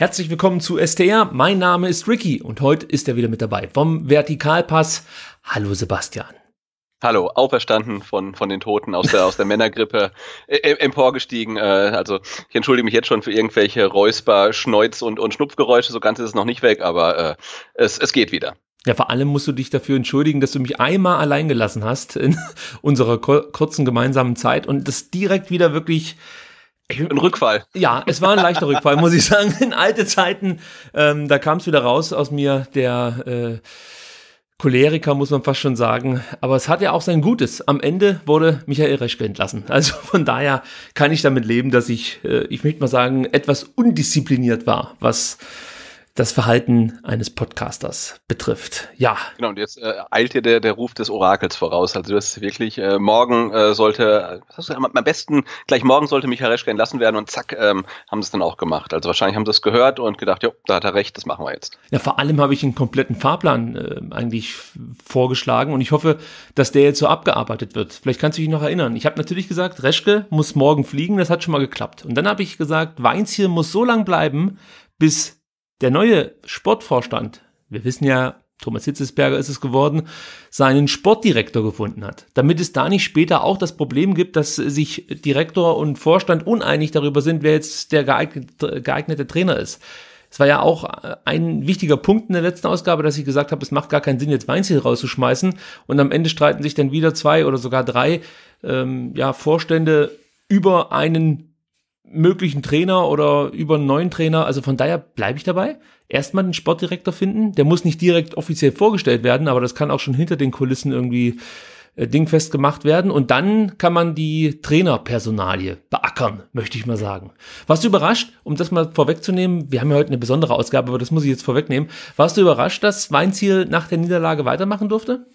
Herzlich willkommen zu STR. Mein Name ist Ricky und heute ist er wieder mit dabei vom Vertikalpass. Hallo Sebastian. Hallo, auferstanden von, von den Toten aus der, aus der Männergrippe, äh, äh emporgestiegen. Äh, also ich entschuldige mich jetzt schon für irgendwelche Räusper, Schneuz und, und Schnupfgeräusche. So ganz ist es noch nicht weg, aber äh, es, es geht wieder. Ja, vor allem musst du dich dafür entschuldigen, dass du mich einmal allein gelassen hast in unserer kurzen gemeinsamen Zeit und das direkt wieder wirklich ein Rückfall. Ja, es war ein leichter Rückfall, muss ich sagen. In alte Zeiten, ähm, da kam es wieder raus aus mir, der äh, Choleriker, muss man fast schon sagen. Aber es hat ja auch sein Gutes. Am Ende wurde Michael Reschke entlassen. Also von daher kann ich damit leben, dass ich, äh, ich möchte mal sagen, etwas undiszipliniert war, was das Verhalten eines Podcasters betrifft. Ja. Genau, und jetzt äh, eilt dir der, der Ruf des Orakels voraus. Also das ist wirklich, äh, morgen äh, sollte, was hast du, am, am besten, gleich morgen sollte Michael Reschke entlassen werden und zack, ähm, haben sie es dann auch gemacht. Also wahrscheinlich haben sie es gehört und gedacht, ja, da hat er recht, das machen wir jetzt. Ja, vor allem habe ich einen kompletten Fahrplan äh, eigentlich vorgeschlagen und ich hoffe, dass der jetzt so abgearbeitet wird. Vielleicht kannst du dich noch erinnern. Ich habe natürlich gesagt, Reschke muss morgen fliegen, das hat schon mal geklappt. Und dann habe ich gesagt, Weinziel muss so lang bleiben, bis der neue Sportvorstand, wir wissen ja, Thomas Hitzesberger ist es geworden, seinen Sportdirektor gefunden hat. Damit es da nicht später auch das Problem gibt, dass sich Direktor und Vorstand uneinig darüber sind, wer jetzt der geeignete, Trainer ist. Es war ja auch äh, ein wichtiger Punkt in der letzten Ausgabe, dass ich gesagt habe, es macht gar keinen Sinn, jetzt Weinziel rauszuschmeißen. Und am Ende streiten sich dann wieder zwei oder sogar drei ähm, ja, Vorstände über einen möglichen Trainer oder über einen neuen Trainer. Also von daher bleibe ich dabei. Erstmal einen Sportdirektor finden. Der muss nicht direkt offiziell vorgestellt werden, aber das kann auch schon hinter den Kulissen irgendwie äh, dingfest gemacht werden. Und dann kann man die Trainerpersonalie beackern, möchte ich mal sagen. Warst du überrascht, um das mal vorwegzunehmen, wir haben ja heute eine besondere Ausgabe, aber das muss ich jetzt vorwegnehmen. Warst du überrascht, dass Weinziel nach der Niederlage weitermachen durfte?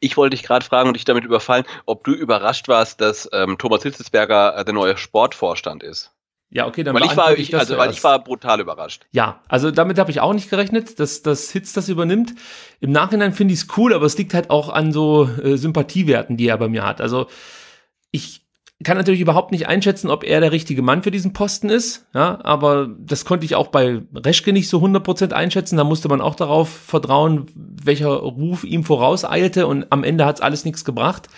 Ich wollte dich gerade fragen und dich damit überfallen, ob du überrascht warst, dass ähm, Thomas Hitzesberger äh, der neue Sportvorstand ist. Ja, okay, dann weil ich war ich, also, zuerst. weil ich war brutal überrascht. Ja, also damit habe ich auch nicht gerechnet, dass, dass Hitz das übernimmt. Im Nachhinein finde ich es cool, aber es liegt halt auch an so äh, Sympathiewerten, die er bei mir hat. Also ich kann natürlich überhaupt nicht einschätzen, ob er der richtige Mann für diesen Posten ist. Ja, aber das konnte ich auch bei Reschke nicht so 100% einschätzen. Da musste man auch darauf vertrauen, welcher Ruf ihm vorauseilte. Und am Ende hat es alles nichts gebracht.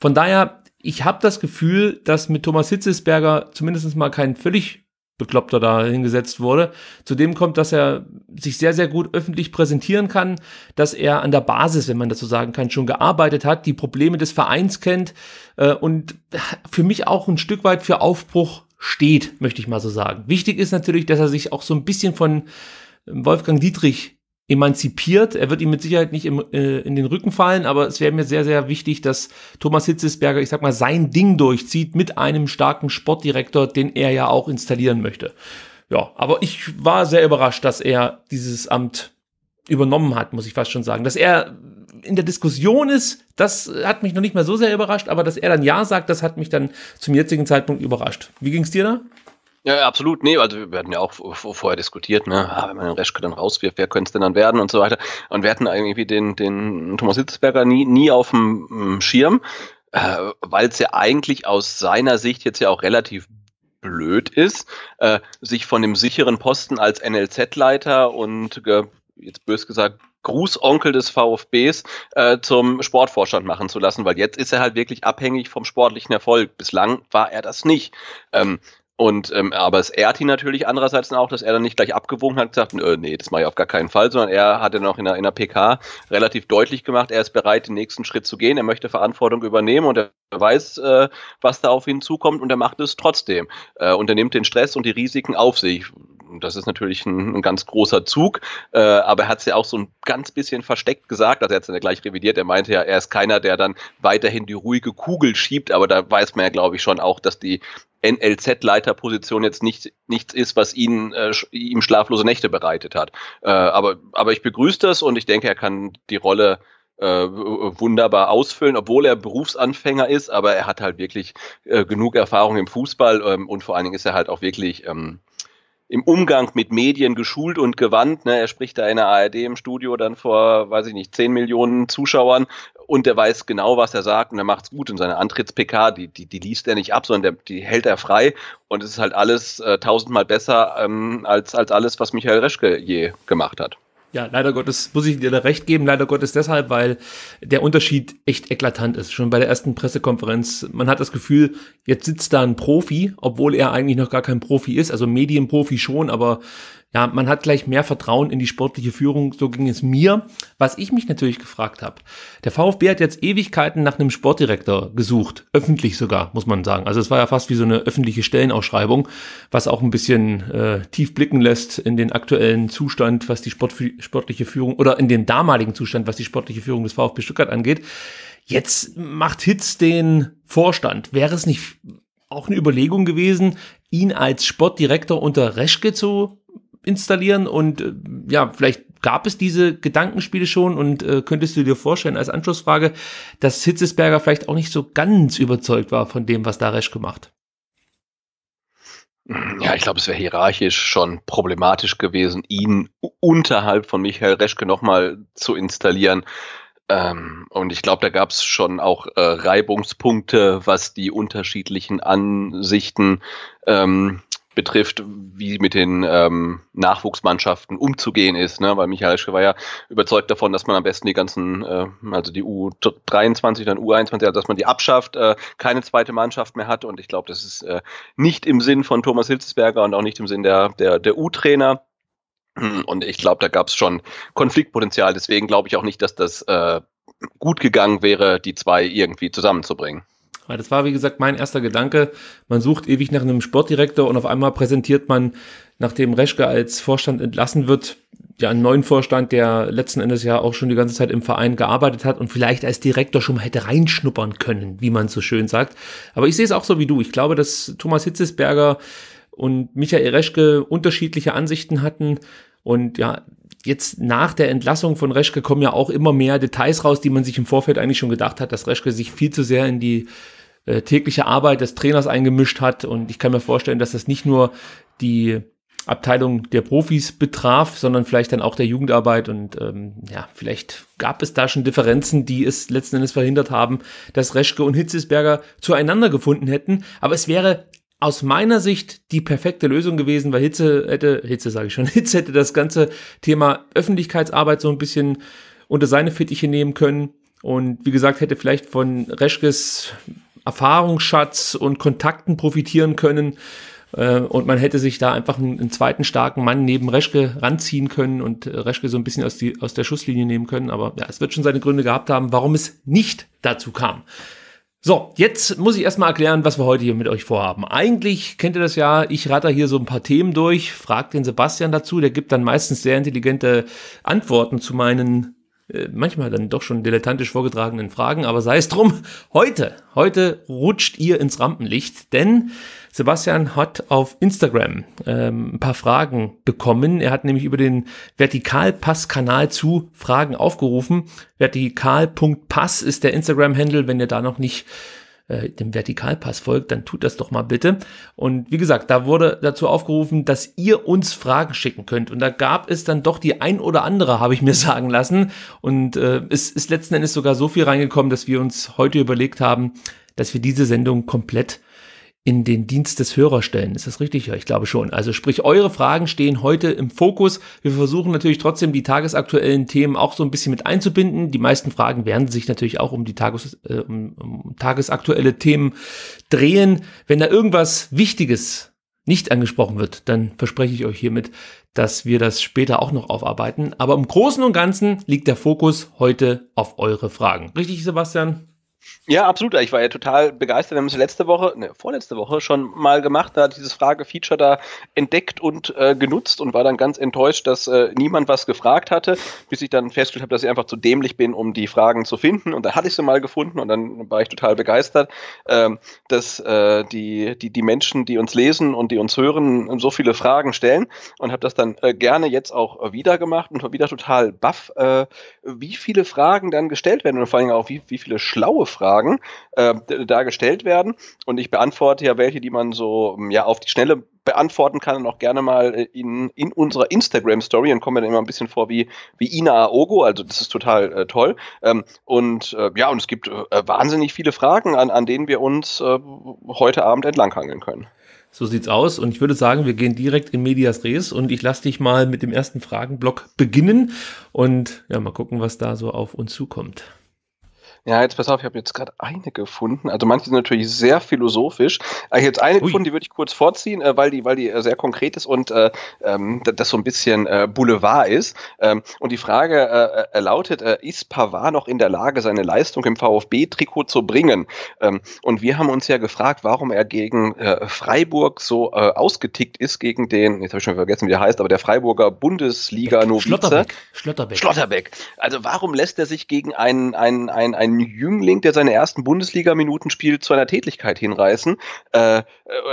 Von daher, ich habe das Gefühl, dass mit Thomas Hitzesberger zumindest mal kein völlig Bekloppter da hingesetzt wurde. Zudem kommt, dass er sich sehr, sehr gut öffentlich präsentieren kann, dass er an der Basis, wenn man das so sagen kann, schon gearbeitet hat, die Probleme des Vereins kennt äh, und für mich auch ein Stück weit für Aufbruch steht, möchte ich mal so sagen. Wichtig ist natürlich, dass er sich auch so ein bisschen von ähm, Wolfgang Dietrich emanzipiert. Er wird ihm mit Sicherheit nicht im, äh, in den Rücken fallen, aber es wäre mir sehr, sehr wichtig, dass Thomas Hitzesberger, ich sag mal, sein Ding durchzieht mit einem starken Sportdirektor, den er ja auch installieren möchte. Ja, aber ich war sehr überrascht, dass er dieses Amt übernommen hat, muss ich fast schon sagen. Dass er in der Diskussion ist, das hat mich noch nicht mal so sehr überrascht, aber dass er dann Ja sagt, das hat mich dann zum jetzigen Zeitpunkt überrascht. Wie ging's dir da? Ja, absolut. Nee, also wir hatten ja auch vorher diskutiert, ne? Ah, wenn man den Reschke dann rauswirft, wer könnte es denn dann werden und so weiter. Und wir hatten irgendwie den, den Thomas Hitzberger nie, nie auf dem hm, Schirm, äh, weil es ja eigentlich aus seiner Sicht jetzt ja auch relativ blöd ist, äh, sich von dem sicheren Posten als NLZ-Leiter und äh, jetzt bös gesagt Grußonkel des VfBs äh, zum Sportvorstand machen zu lassen, weil jetzt ist er halt wirklich abhängig vom sportlichen Erfolg. Bislang war er das nicht. Ähm, und ähm, aber es ehrt ihn natürlich andererseits auch, dass er dann nicht gleich abgewogen hat und gesagt, nö, äh, nee, das mache ich auf gar keinen Fall, sondern er hat dann auch in der, in der PK relativ deutlich gemacht, er ist bereit, den nächsten Schritt zu gehen, er möchte Verantwortung übernehmen und er weiß, äh, was da auf ihn zukommt und er macht es trotzdem. Äh, und er nimmt den Stress und die Risiken auf sich das ist natürlich ein, ein ganz großer Zug, äh, aber er hat es ja auch so ein ganz bisschen versteckt gesagt, also er hat es ja gleich revidiert, er meinte ja, er ist keiner, der dann weiterhin die ruhige Kugel schiebt, aber da weiß man ja, glaube ich, schon auch, dass die NLZ-Leiterposition jetzt nicht, nichts ist, was ihn, äh, ihm schlaflose Nächte bereitet hat. Äh, aber, aber ich begrüße das und ich denke, er kann die Rolle äh, wunderbar ausfüllen, obwohl er Berufsanfänger ist, aber er hat halt wirklich äh, genug Erfahrung im Fußball ähm, und vor allen Dingen ist er halt auch wirklich ähm, im Umgang mit Medien geschult und gewandt. Ne? Er spricht da in der ARD im Studio dann vor, weiß ich nicht, 10 Millionen Zuschauern und der weiß genau, was er sagt und er macht es gut. Und seine Antritts-PK, die, die, die liest er nicht ab, sondern der, die hält er frei und es ist halt alles äh, tausendmal besser ähm, als, als alles, was Michael Reschke je gemacht hat. Ja, leider Gottes muss ich dir da recht geben, leider Gottes deshalb, weil der Unterschied echt eklatant ist. Schon bei der ersten Pressekonferenz, man hat das Gefühl, jetzt sitzt da ein Profi, obwohl er eigentlich noch gar kein Profi ist, also Medienprofi schon, aber ja, man hat gleich mehr Vertrauen in die sportliche Führung, so ging es mir. Was ich mich natürlich gefragt habe, der VfB hat jetzt Ewigkeiten nach einem Sportdirektor gesucht, öffentlich sogar, muss man sagen. Also es war ja fast wie so eine öffentliche Stellenausschreibung, was auch ein bisschen äh, tief blicken lässt in den aktuellen Zustand, was die Sport, sportliche Führung oder in den damaligen Zustand, was die sportliche Führung des VfB Stuttgart angeht. Jetzt macht Hitz den Vorstand. Wäre es nicht auch eine Überlegung gewesen, ihn als Sportdirektor unter Reschke zu installieren und äh, ja, vielleicht gab es diese Gedankenspiele schon und äh, könntest du dir vorstellen als Anschlussfrage, dass Hitzesberger vielleicht auch nicht so ganz überzeugt war von dem, was da Daresch gemacht? Ja, ich glaube, es wäre hierarchisch schon problematisch gewesen, ihn unterhalb von Michael Reschke nochmal zu installieren. Ähm, und ich glaube, da gab es schon auch äh, Reibungspunkte, was die unterschiedlichen Ansichten ähm, betrifft, wie mit den ähm, Nachwuchsmannschaften umzugehen ist, ne? weil Michael Schwe war ja überzeugt davon, dass man am besten die ganzen, äh, also die U23, dann U21, also dass man die abschafft, äh, keine zweite Mannschaft mehr hat und ich glaube, das ist äh, nicht im Sinn von Thomas Hitzesberger und auch nicht im Sinn der, der, der U-Trainer. Und ich glaube, da gab es schon Konfliktpotenzial. Deswegen glaube ich auch nicht, dass das äh, gut gegangen wäre, die zwei irgendwie zusammenzubringen. Weil das war, wie gesagt, mein erster Gedanke. Man sucht ewig nach einem Sportdirektor und auf einmal präsentiert man, nachdem Reschke als Vorstand entlassen wird, ja einen neuen Vorstand, der letzten Endes ja auch schon die ganze Zeit im Verein gearbeitet hat und vielleicht als Direktor schon mal hätte reinschnuppern können, wie man so schön sagt. Aber ich sehe es auch so wie du. Ich glaube, dass Thomas Hitzesberger und Michael Reschke unterschiedliche Ansichten hatten. Und ja, jetzt nach der Entlassung von Reschke kommen ja auch immer mehr Details raus, die man sich im Vorfeld eigentlich schon gedacht hat, dass Reschke sich viel zu sehr in die äh, tägliche Arbeit des Trainers eingemischt hat. Und ich kann mir vorstellen, dass das nicht nur die Abteilung der Profis betraf, sondern vielleicht dann auch der Jugendarbeit. Und ähm, ja, vielleicht gab es da schon Differenzen, die es letzten Endes verhindert haben, dass Reschke und Hitzesberger zueinander gefunden hätten. Aber es wäre aus meiner Sicht die perfekte Lösung gewesen, weil Hitze hätte, Hitze sage ich schon, Hitze hätte das ganze Thema Öffentlichkeitsarbeit so ein bisschen unter seine Fittiche nehmen können. Und wie gesagt, hätte vielleicht von Reschkes Erfahrungsschatz und Kontakten profitieren können. Äh, und man hätte sich da einfach einen, zweiten starken Mann neben Reschke ranziehen können und äh, Reschke so ein bisschen aus, die, aus der Schusslinie nehmen können. Aber ja, es wird schon seine Gründe gehabt haben, warum es nicht dazu kam. So, jetzt muss ich erstmal erklären, was wir heute hier mit euch vorhaben. Eigentlich kennt ihr das ja, ich ratter hier so ein paar Themen durch, frag den Sebastian dazu, der gibt dann meistens sehr intelligente Antworten zu meinen äh, manchmal dann doch schon dilettantisch vorgetragenen Fragen, aber sei es drum, heute, heute rutscht ihr ins Rampenlicht, denn Sebastian hat auf Instagram ähm, ein paar Fragen bekommen. Er hat nämlich über den Vertikalpass-Kanal zu Fragen aufgerufen. Vertikal.pass ist der Instagram-Handle, wenn ihr da noch nicht äh, dem Vertikalpass folgt, dann tut das doch mal bitte. Und wie gesagt, da wurde dazu aufgerufen, dass ihr uns Fragen schicken könnt. Und da gab es dann doch die ein oder andere, habe ich mir sagen lassen. Und äh, es ist letzten Endes sogar so viel reingekommen, dass wir uns heute überlegt haben, dass wir diese Sendung komplett in den Dienst des Hörers stellen. Ist das richtig? Ja, ich glaube schon. Also sprich, eure Fragen stehen heute im Fokus. Wir versuchen natürlich trotzdem die tagesaktuellen Themen auch so ein bisschen mit einzubinden. Die meisten Fragen werden sich natürlich auch um die Tages, äh, um, um tagesaktuelle Themen drehen. Wenn da irgendwas Wichtiges nicht angesprochen wird, dann verspreche ich euch hiermit, dass wir das später auch noch aufarbeiten. Aber im Großen und Ganzen liegt der Fokus heute auf eure Fragen. Richtig, Sebastian? Ja, absolut. Ich war ja total begeistert. Wir haben es letzte Woche, ne, vorletzte Woche schon mal gemacht. Da hat dieses Frage-Feature da entdeckt und äh, genutzt und war dann ganz enttäuscht, dass äh, niemand was gefragt hatte, bis ich dann festgestellt habe, dass ich einfach zu dämlich bin, um die Fragen zu finden. Und dann hatte ich sie mal gefunden und dann war ich total begeistert, ähm, äh, dass die, die, die Menschen, die uns lesen und die uns hören, so viele Fragen stellen und habe das dann äh, gerne jetzt auch äh, wieder gemacht und war wieder total baff, äh, wie viele Fragen dann gestellt werden und vor allem auch, wie, wie viele schlaue Fragen äh, da gestellt werden. Und ich beantworte ja welche, die man so hm, ja auf die Schnelle beantworten kann und auch gerne mal äh, in, in unserer Instagram-Story und kommen wir dann immer ein bisschen vor wie, wie Ina Aogo, also das ist total äh, toll. Ähm, und äh, ja, und es gibt äh, äh wahnsinnig viele Fragen, an, an denen wir uns äh, heute Abend entlanghangeln können. So sieht's aus und ich würde sagen, wir gehen direkt in Medias Res und ich lasse dich mal mit dem ersten Fragenblock beginnen und ja, mal gucken, was da so auf uns zukommt. Ja, jetzt pass auf, ich habe jetzt gerade eine gefunden. Also manche sind natürlich sehr philosophisch. Ich habe jetzt eine Ui. gefunden, die würde ich kurz vorziehen, äh, weil die, weil die äh, sehr konkret ist und äh, ähm, das so ein bisschen äh, Boulevard ist. Ähm, und die Frage äh, lautet, ist Pavard noch in der Lage, seine Leistung im VfB-Trikot zu bringen? Ähm, und wir haben uns ja gefragt, warum er gegen Freiburg so ausgetickt ist, gegen den, jetzt habe ich schon vergessen, wie der heißt, aber der Freiburger Bundesliga-Novize. Schlotterbeck. Schlotterbeck. Schlotterbeck. Also warum lässt er sich gegen einen, einen, einen, einen einen Jüngling, der seine ersten Bundesliga-Minuten spielt, zu einer Tätigkeit hinreißen? Äh, äh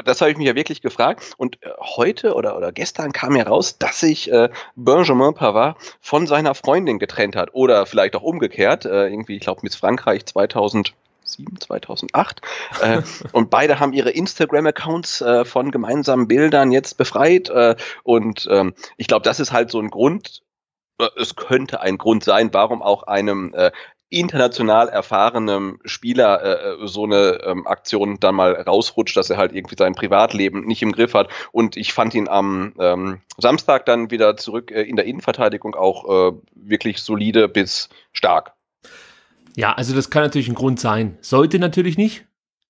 das habe ich mich ja wirklich gefragt. Und äh, heute oder, oder gestern kam ja raus, dass sich äh, Benjamin Pavard von seiner Freundin getrennt hat. Oder vielleicht auch umgekehrt. Äh, irgendwie, ich glaube, Miss Frankreich 2000. 2007, 2008. äh, und beide haben ihre Instagram-Accounts äh, von gemeinsamen Bildern jetzt befreit. Äh, und ähm, ich glaube, das ist halt so ein Grund. Äh, es könnte ein Grund sein, warum auch einem international erfahrenem Spieler äh, äh, so eine ähm, Aktion dann mal rausrutscht, dass er halt irgendwie sein Privatleben nicht im Griff hat. Und ich fand ihn am ähm, Samstag dann wieder zurück äh, in der Innenverteidigung auch äh, wirklich solide bis stark. Ja, also das kann natürlich ein Grund sein. Sollte natürlich nicht,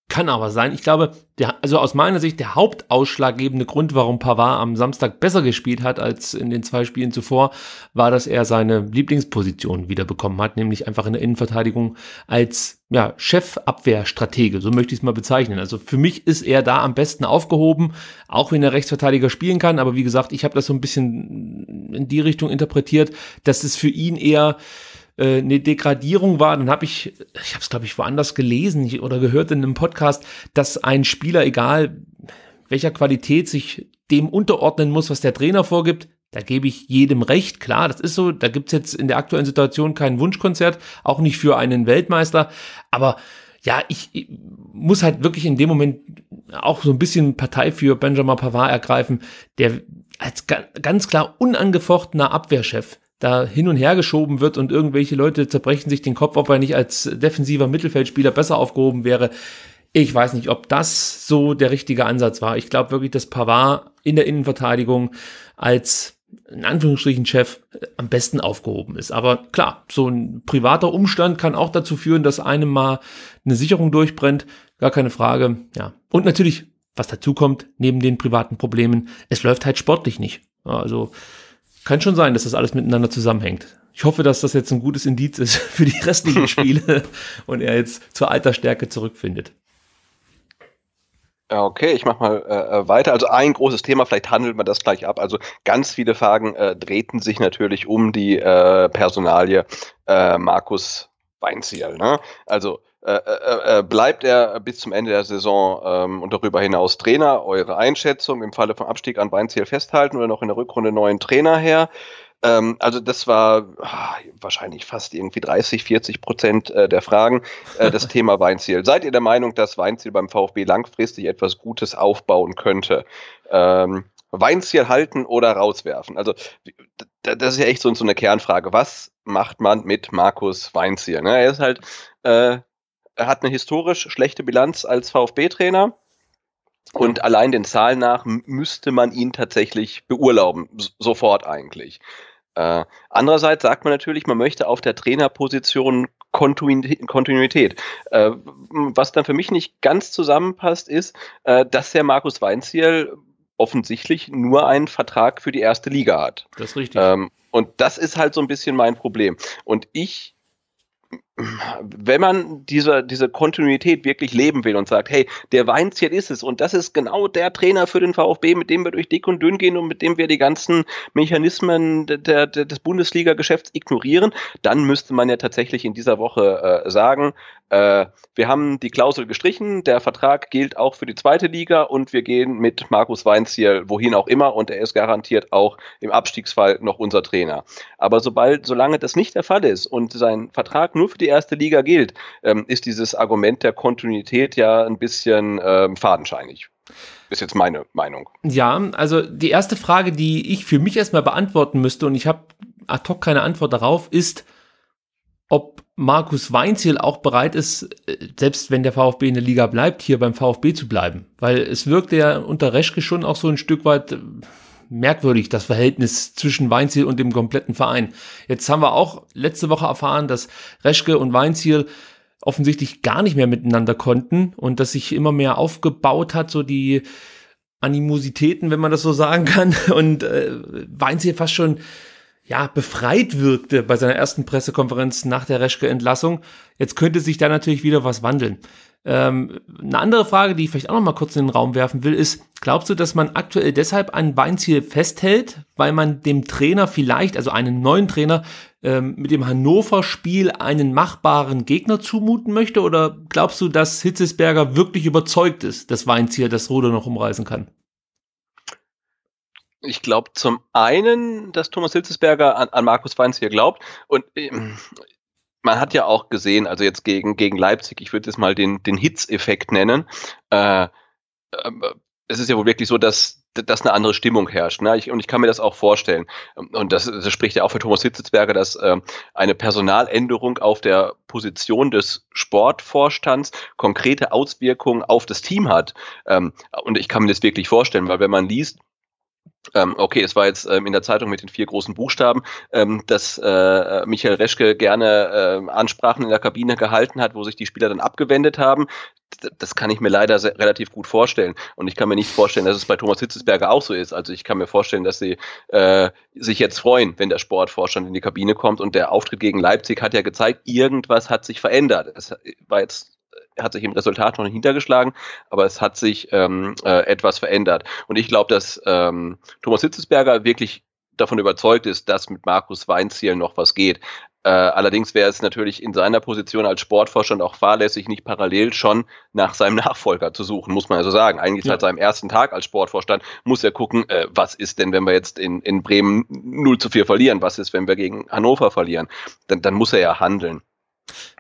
kann aber sein. Ich glaube, der, also aus meiner Sicht der hauptausschlaggebende Grund, warum Pavard am Samstag besser gespielt hat als in den zwei Spielen zuvor, war, dass er seine Lieblingsposition wiederbekommen hat, nämlich einfach in der Innenverteidigung als ja, Chefabwehrstratege, so möchte ich es mal bezeichnen. Also für mich ist er da am besten aufgehoben, auch wenn er Rechtsverteidiger spielen kann. Aber wie gesagt, ich habe das so ein bisschen in die Richtung interpretiert, dass es für ihn eher äh, eine Degradierung war. Dann habe ich, ich habe es glaube ich woanders gelesen oder gehört in einem Podcast, dass ein Spieler, egal welcher Qualität, sich dem unterordnen muss, was der Trainer vorgibt. Da gebe ich jedem recht, klar, das ist so. Da gibt's jetzt in der aktuellen Situation kein Wunschkonzert, auch nicht für einen Weltmeister. Aber ja, ich, ich, muss halt wirklich in dem Moment auch so ein bisschen Partei für Benjamin Pavard ergreifen, der als ga, ganz klar unangefochtener Abwehrchef da hin und her geschoben wird und irgendwelche Leute zerbrechen sich den Kopf, ob er nicht als defensiver Mittelfeldspieler besser aufgehoben wäre. Ich weiß nicht, ob das so der richtige Ansatz war. Ich glaube wirklich, dass Pavard in der Innenverteidigung als in Anführungsstrichen Chef äh, am besten aufgehoben ist. Aber klar, so ein privater Umstand kann auch dazu führen, dass einem mal eine Sicherung durchbrennt. Gar keine Frage. Ja. Und natürlich, was dazu kommt, neben den privaten Problemen, es läuft halt sportlich nicht. Also kann schon sein, dass das alles miteinander zusammenhängt. Ich hoffe, dass das jetzt ein gutes Indiz ist für die restlichen Spiele und er jetzt zur Altersstärke zurückfindet. Okay, ich mache mal äh, äh, weiter. Also ein großes Thema, vielleicht handelt man das gleich ab. Also ganz viele Fragen äh, drehten sich natürlich um die äh, Personalie äh, Markus Weinziel. Ne? Also äh, äh, äh, bleibt er bis zum Ende der Saison ähm, und darüber hinaus Trainer? Eure Einschätzung im Falle vom Abstieg an Weinziel festhalten oder noch in der Rückrunde neuen Trainer her? Ähm, also das war ach, wahrscheinlich fast irgendwie 30, 40 Prozent äh, der Fragen äh, das Thema Weinziel. Seid ihr der Meinung, dass Weinziel beim VfB langfristig etwas Gutes aufbauen könnte? Ähm, Weinziel halten oder rauswerfen? Also das ist ja echt so, so eine Kernfrage. Was macht man mit Markus Weinziel? Ne? Er ist halt äh, er hat eine historisch schlechte Bilanz als VfB-Trainer. Und allein den Zahlen nach müsste man ihn tatsächlich beurlauben, sofort eigentlich. Äh, andererseits sagt man natürlich, man möchte auf der Trainerposition Kontinuität. Äh, was dann für mich nicht ganz zusammenpasst, ist, äh, dass der Markus Weinziel offensichtlich nur einen Vertrag für die erste Liga hat. Das ist richtig. Ähm, und das ist halt so ein bisschen mein Problem. Und ich wenn man diese, diese Kontinuität wirklich leben will und sagt, hey, der Weinziel ist es und das ist genau der Trainer für den VfB, mit dem wir durch dick und dünn gehen und mit dem wir die ganzen Mechanismen der, der, des Bundesliga-Geschäfts ignorieren, dann müsste man ja tatsächlich in dieser Woche äh, sagen, äh, wir haben die Klausel gestrichen, der Vertrag gilt auch für die zweite Liga und wir gehen mit Markus Weinziel wohin auch immer und er ist garantiert auch im Abstiegsfall noch unser Trainer. Aber sobald, solange das nicht der Fall ist und sein Vertrag nur für die die erste Liga gilt, ähm, ist dieses Argument der Kontinuität ja ein bisschen ähm, fadenscheinig. Ist jetzt meine Meinung. Ja, also die erste Frage, die ich für mich erstmal beantworten müsste, und ich habe ad hoc keine Antwort darauf, ist, ob Markus Weinziel auch bereit ist, äh, selbst wenn der VfB in der Liga bleibt, hier beim VfB zu bleiben. Weil es wirkte ja unter Reschke schon auch so ein Stück weit äh, merkwürdig, das Verhältnis zwischen Weinziel und dem kompletten Verein. Jetzt haben wir auch letzte Woche erfahren, dass Reschke und Weinziel offensichtlich gar nicht mehr miteinander konnten und dass sich immer mehr aufgebaut hat, so die Animositäten, wenn man das so sagen kann. Und äh, Weinziel fast schon ja, befreit wirkte bei seiner ersten Pressekonferenz nach der Reschke-Entlassung. Jetzt könnte sich da natürlich wieder was wandeln. Ähm, eine andere Frage, die ich vielleicht auch noch mal kurz in den Raum werfen will, ist, glaubst du, dass man aktuell deshalb an Weinziel festhält, weil man dem Trainer vielleicht, also einem neuen Trainer, ähm, mit dem Hannover-Spiel einen machbaren Gegner zumuten möchte? Oder glaubst du, dass Hitzesberger wirklich überzeugt ist, dass Weinziel das Ruder noch umreißen kann? ich glaube zum einen, dass Thomas Hitzesberger an, an Markus Weinziel glaubt. Und ähm, man hat ja auch gesehen, also jetzt gegen, gegen Leipzig, ich würde jetzt mal den, den Hitzeffekt nennen, äh, ähm, es ist ja wohl wirklich so, dass, dass eine andere Stimmung herrscht. Ne? Ich, und ich kann mir das auch vorstellen. Und das, das spricht ja auch für Thomas Hitzitzberger, dass äh, eine Personaländerung auf der Position des Sportvorstands konkrete Auswirkungen auf das Team hat. Ähm, und ich kann mir das wirklich vorstellen, weil wenn man liest, ähm, okay, es war jetzt ähm, in der Zeitung mit den vier großen Buchstaben, ähm, dass äh, Michael Reschke gerne äh, Ansprachen in der Kabine gehalten hat, wo sich die Spieler dann abgewendet haben. Das kann ich mir leider sehr, relativ gut vorstellen. Und ich kann mir nicht vorstellen, dass es bei Thomas Hitzesberger auch so ist. Also ich kann mir vorstellen, dass sie äh, sich jetzt freuen, wenn der Sportvorstand in die Kabine kommt. Und der Auftritt gegen Leipzig hat ja gezeigt, irgendwas hat sich verändert. Es war jetzt hat sich im Resultat noch nicht hintergeschlagen, aber es hat sich ähm, äh, etwas verändert. Und ich glaube, dass ähm, Thomas Hitzesberger wirklich davon überzeugt ist, dass mit Markus Weinziel noch was geht. Äh, allerdings wäre es natürlich in seiner Position als Sportforscher und auch fahrlässig, nicht parallel schon nach seinem Nachfolger zu suchen, muss man also sagen. Eigentlich ja. seit seinem ersten Tag als Sportvorstand muss er gucken, äh, was ist denn, wenn wir jetzt in, in Bremen 0 zu 4 verlieren? Was ist, wenn wir gegen Hannover verlieren? Dann, dann muss er ja handeln.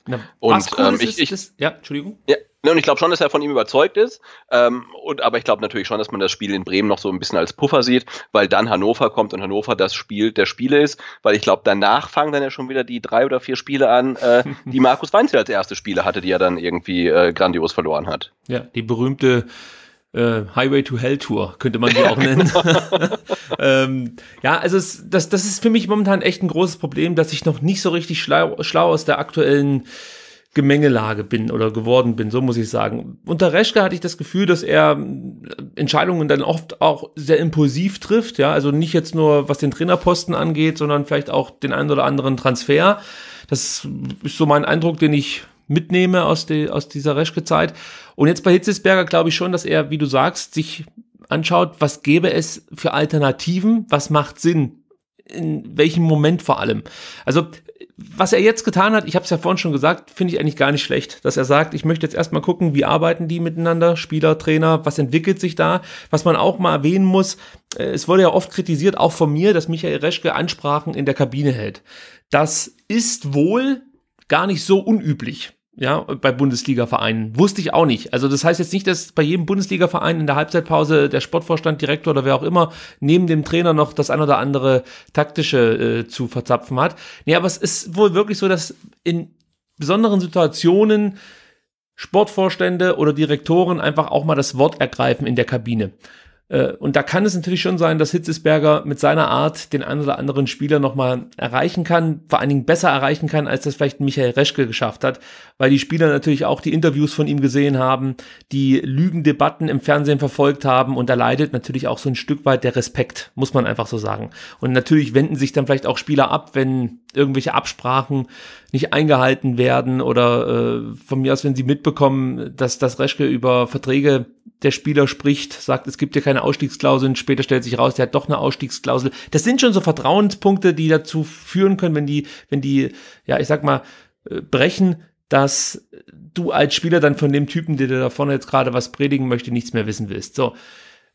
Na, und cool ähm, ist, ich, das, ja, Entschuldigung. Ja, ne, und ich glaube schon, dass er von ihm überzeugt ist. Ähm, und, aber ich glaube natürlich schon, dass man das Spiel in Bremen noch so ein bisschen als Puffer sieht, weil dann Hannover kommt und Hannover das Spiel der Spiele ist, weil ich glaube, danach fangen dann ja schon wieder die drei oder vier Spiele an, äh, die Markus Weinzel als erste Spiele hatte, die er dann irgendwie äh, grandios verloren hat. Ja, die berühmte äh, Highway to Hell Tour könnte man die auch nennen. Genau. ähm, ja, also es, das, das ist für mich momentan echt ein großes Problem, dass ich noch nicht so richtig schlau, schlau aus der aktuellen Gemengelage bin oder geworden bin, so muss ich sagen. Unter Reschke hatte ich das Gefühl, dass er äh, Entscheidungen dann oft auch sehr impulsiv trifft, ja, also nicht jetzt nur was den Trainerposten angeht, sondern vielleicht auch den einen oder anderen Transfer. Das ist so mein Eindruck, den ich mitnehme aus, de, aus dieser Reschke-Zeit. Und jetzt bei Hitzesberger glaube ich schon, dass er, wie du sagst, sich anschaut, was gäbe es für Alternativen, was macht Sinn, in welchem Moment vor allem. Also was er jetzt getan hat, ich habe es ja vorhin schon gesagt, finde ich eigentlich gar nicht schlecht, dass er sagt, ich möchte jetzt erstmal gucken, wie arbeiten die miteinander, Spieler, Trainer, was entwickelt sich da, was man auch mal erwähnen muss, äh, es wurde ja oft kritisiert, auch von mir, dass Michael Reschke Ansprachen in der Kabine hält. Das ist wohl gar nicht so unüblich ja, bei Bundesliga-Vereinen. Wusste ich auch nicht. Also das heißt jetzt nicht, dass bei jedem Bundesliga-Verein in der Halbzeitpause der Sportvorstand, Direktor oder wer auch immer neben dem Trainer noch das ein oder andere taktische äh, zu verzapfen hat. Nee, aber es ist wohl wirklich so, dass in besonderen Situationen Sportvorstände oder Direktoren einfach auch mal das Wort ergreifen in der Kabine. Äh, und da kann es natürlich schon sein, dass Hitzesberger mit seiner Art den einen oder anderen Spieler nochmal erreichen kann, vor allen Dingen besser erreichen kann, als das vielleicht Michael Reschke geschafft hat, weil die Spieler natürlich auch die Interviews von ihm gesehen haben, die Lügendebatten im Fernsehen verfolgt haben und da leidet natürlich auch so ein Stück weit der Respekt, muss man einfach so sagen. Und natürlich wenden sich dann vielleicht auch Spieler ab, wenn irgendwelche Absprachen nicht eingehalten werden oder äh, von mir aus, wenn sie mitbekommen, dass das Reschke über Verträge der Spieler spricht, sagt, es gibt ja keine Ausstiegsklausel und später stellt sich raus, der hat doch eine Ausstiegsklausel. Das sind schon so Vertrauenspunkte, die dazu führen können, wenn die, wenn die, ja, ich sag mal, äh, brechen, dass du als Spieler dann von dem Typen, der dir da vorne jetzt gerade was predigen möchte, nichts mehr wissen willst. So.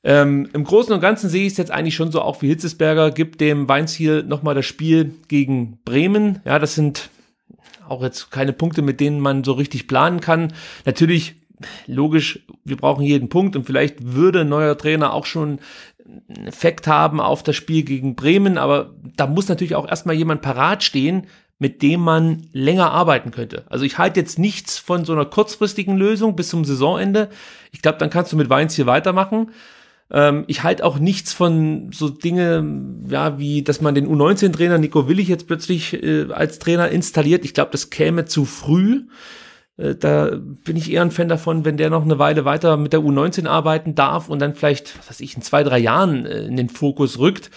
Ähm, Im Großen und Ganzen sehe ich es jetzt eigentlich schon so, auch wie Hitzesberger gibt dem Weinziel nochmal das Spiel gegen Bremen. Ja, das sind auch jetzt keine Punkte, mit denen man so richtig planen kann. Natürlich, logisch, wir brauchen jeden Punkt und vielleicht würde ein neuer Trainer auch schon einen Effekt haben auf das Spiel gegen Bremen, aber da muss natürlich auch erstmal jemand parat stehen, mit dem man länger arbeiten könnte. Also ich halte jetzt nichts von so einer kurzfristigen Lösung bis zum Saisonende. Ich glaube, dann kannst du mit Weins hier weitermachen. Ähm, ich halte auch nichts von so Dinge, ja, wie, dass man den U19-Trainer Nico Willig jetzt plötzlich äh, als Trainer installiert. Ich glaube, das käme zu früh. Äh, da bin ich eher ein Fan davon, wenn der noch eine Weile weiter mit der U19 arbeiten darf und dann vielleicht, was weiß ich, in zwei, drei Jahren äh, in den Fokus rückt.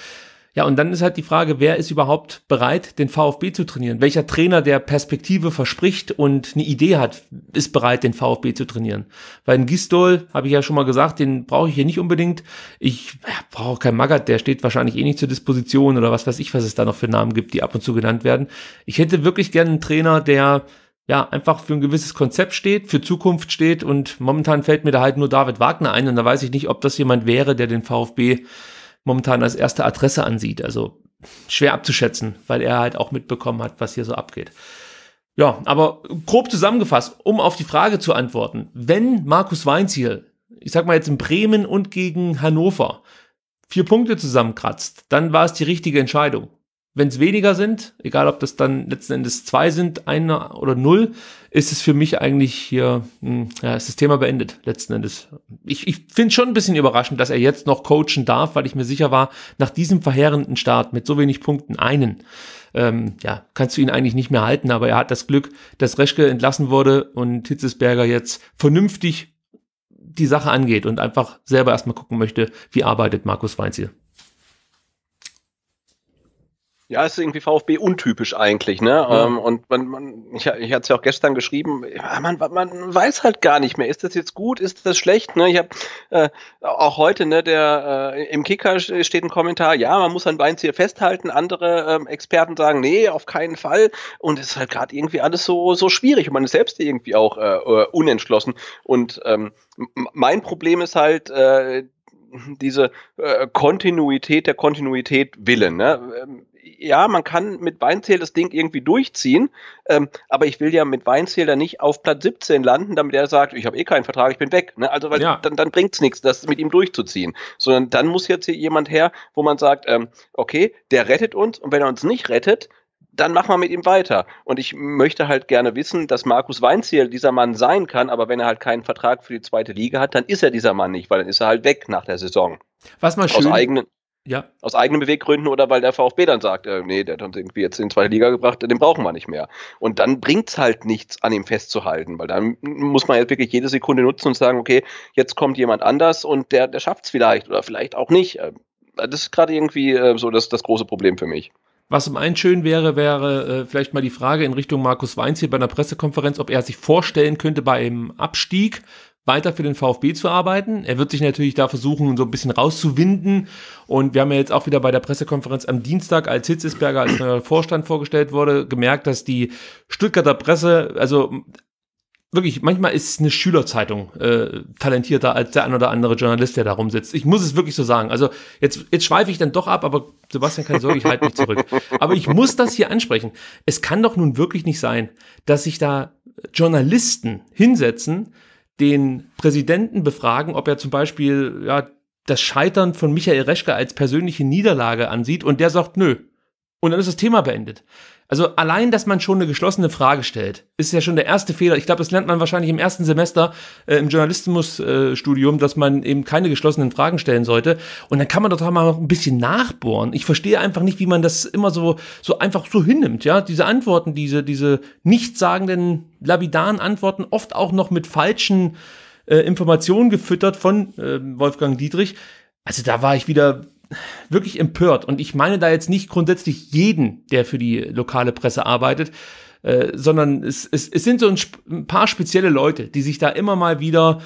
Ja, und dann ist halt die Frage, wer ist überhaupt bereit, den VfB zu trainieren? Welcher Trainer, der Perspektive verspricht und eine Idee hat, ist bereit, den VfB zu trainieren? Weil ein Gistol, habe ich ja schon mal gesagt, den brauche ich hier nicht unbedingt. Ich ja, brauche keinen Magath, der steht wahrscheinlich eh nicht zur Disposition oder was weiß ich, was es da noch für Namen gibt, die ab und zu genannt werden. Ich hätte wirklich gerne einen Trainer, der ja, einfach für ein gewisses Konzept steht, für Zukunft steht und momentan fällt mir da halt nur David Wagner ein und da weiß ich nicht, ob das jemand wäre, der den VfB momentan als erste Adresse ansieht. Also schwer abzuschätzen, weil er halt auch mitbekommen hat, was hier so abgeht. Ja, aber grob zusammengefasst, um auf die Frage zu antworten, wenn Markus Weinziel, ich sag mal jetzt in Bremen und gegen Hannover, vier Punkte zusammenkratzt, dann war es die richtige Entscheidung. Wenn es weniger sind, egal ob das dann letzten Endes zwei sind, einer oder null, ist es für mich eigentlich hier, hm, ja, ist das Thema beendet, letzten Endes. Ich, ich finde schon ein bisschen überraschend, dass er jetzt noch coachen darf, weil ich mir sicher war, nach diesem verheerenden Start mit so wenig Punkten einen, ähm, ja, kannst du ihn eigentlich nicht mehr halten, aber er hat das Glück, dass Reschke entlassen wurde und Hitzesberger jetzt vernünftig die Sache angeht und einfach selber erstmal gucken möchte, wie arbeitet Markus Weinz hier ja, ist irgendwie VfB untypisch eigentlich, ne? Ja. Ähm, und man, man ich, ich hatte es ja auch gestern geschrieben, man, man weiß halt gar nicht mehr, ist das jetzt gut, ist das schlecht, ne? Ich habe äh, auch heute, ne, der äh, im Kicker steht ein Kommentar, ja, man muss an Weins festhalten, andere ähm, Experten sagen, nee, auf keinen Fall. Und es ist halt gerade irgendwie alles so, so schwierig und man ist selbst irgendwie auch äh, äh unentschlossen. Und ähm, mein Problem ist halt, äh, diese äh, Kontinuität der Kontinuität willen. Ne? Ähm, ja, man kann mit Weinzähl das Ding irgendwie durchziehen, ähm, aber ich will ja mit Weinzähl dann nicht auf Platz 17 landen, damit er sagt, ich habe eh keinen Vertrag, ich bin weg. Ne? Also weil ja. dann, dann bringt es nichts, das mit ihm durchzuziehen. Sondern dann muss jetzt hier jemand her, wo man sagt, ähm, okay, der rettet uns und wenn er uns nicht rettet, dann machen wir mit ihm weiter. Und ich möchte halt gerne wissen, dass Markus Weinziel dieser Mann sein kann, aber wenn er halt keinen Vertrag für die zweite Liga hat, dann ist er dieser Mann nicht, weil dann ist er halt weg nach der Saison. Was mal schön, eigenen, ja. Aus eigenen Beweggründen oder weil der VfB dann sagt, äh, nee, der hat uns irgendwie jetzt in die zweite Liga gebracht, den brauchen wir nicht mehr. Und dann bringt es halt nichts, an ihm festzuhalten, weil dann muss man jetzt wirklich jede Sekunde nutzen und sagen, okay, jetzt kommt jemand anders und der, der schafft's vielleicht oder vielleicht auch nicht. Äh, das ist gerade irgendwie äh, so das, das große Problem für mich. Was im einen schön wäre, wäre äh, vielleicht mal die Frage in Richtung Markus Weinz hier bei einer Pressekonferenz, ob er sich vorstellen könnte, bei einem Abstieg weiter für den VfB zu arbeiten. Er wird sich natürlich da versuchen, so ein bisschen rauszuwinden. Und wir haben ja jetzt auch wieder bei der Pressekonferenz am Dienstag, als Hitzisberger als neuer Vorstand vorgestellt wurde, gemerkt, dass die Stuttgarter Presse, also wirklich, manchmal ist eine Schülerzeitung äh, talentierter als der ein oder andere Journalist, der da rumsitzt. Ich muss es wirklich so sagen. Also jetzt, jetzt schweife ich dann doch ab, aber Sebastian, keine Sorge, ich halte mich zurück. Aber ich muss das hier ansprechen. Es kann doch nun wirklich nicht sein, dass sich da Journalisten hinsetzen, den Präsidenten befragen, ob er zum Beispiel ja, das Scheitern von Michael Reschke als persönliche Niederlage ansieht und der sagt, nö. Und dann ist das Thema beendet. Also allein, dass man schon eine geschlossene Frage stellt, ist ja schon der erste Fehler. Ich glaube, das lernt man wahrscheinlich im ersten Semester äh, im Journalismusstudium, äh, dass man eben keine geschlossenen Fragen stellen sollte. Und dann kann man doch mal ein bisschen nachbohren. Ich verstehe einfach nicht, wie man das immer so, so einfach so hinnimmt, ja. Diese Antworten, diese, diese nichtssagenden, labidanen Antworten, oft auch noch mit falschen äh, Informationen gefüttert von äh, Wolfgang Dietrich. Also da war ich wieder wirklich empört. Und ich meine da jetzt nicht grundsätzlich jeden, der für die lokale Presse arbeitet, äh, sondern es, es, es sind so ein, ein, paar spezielle Leute, die sich da immer mal wieder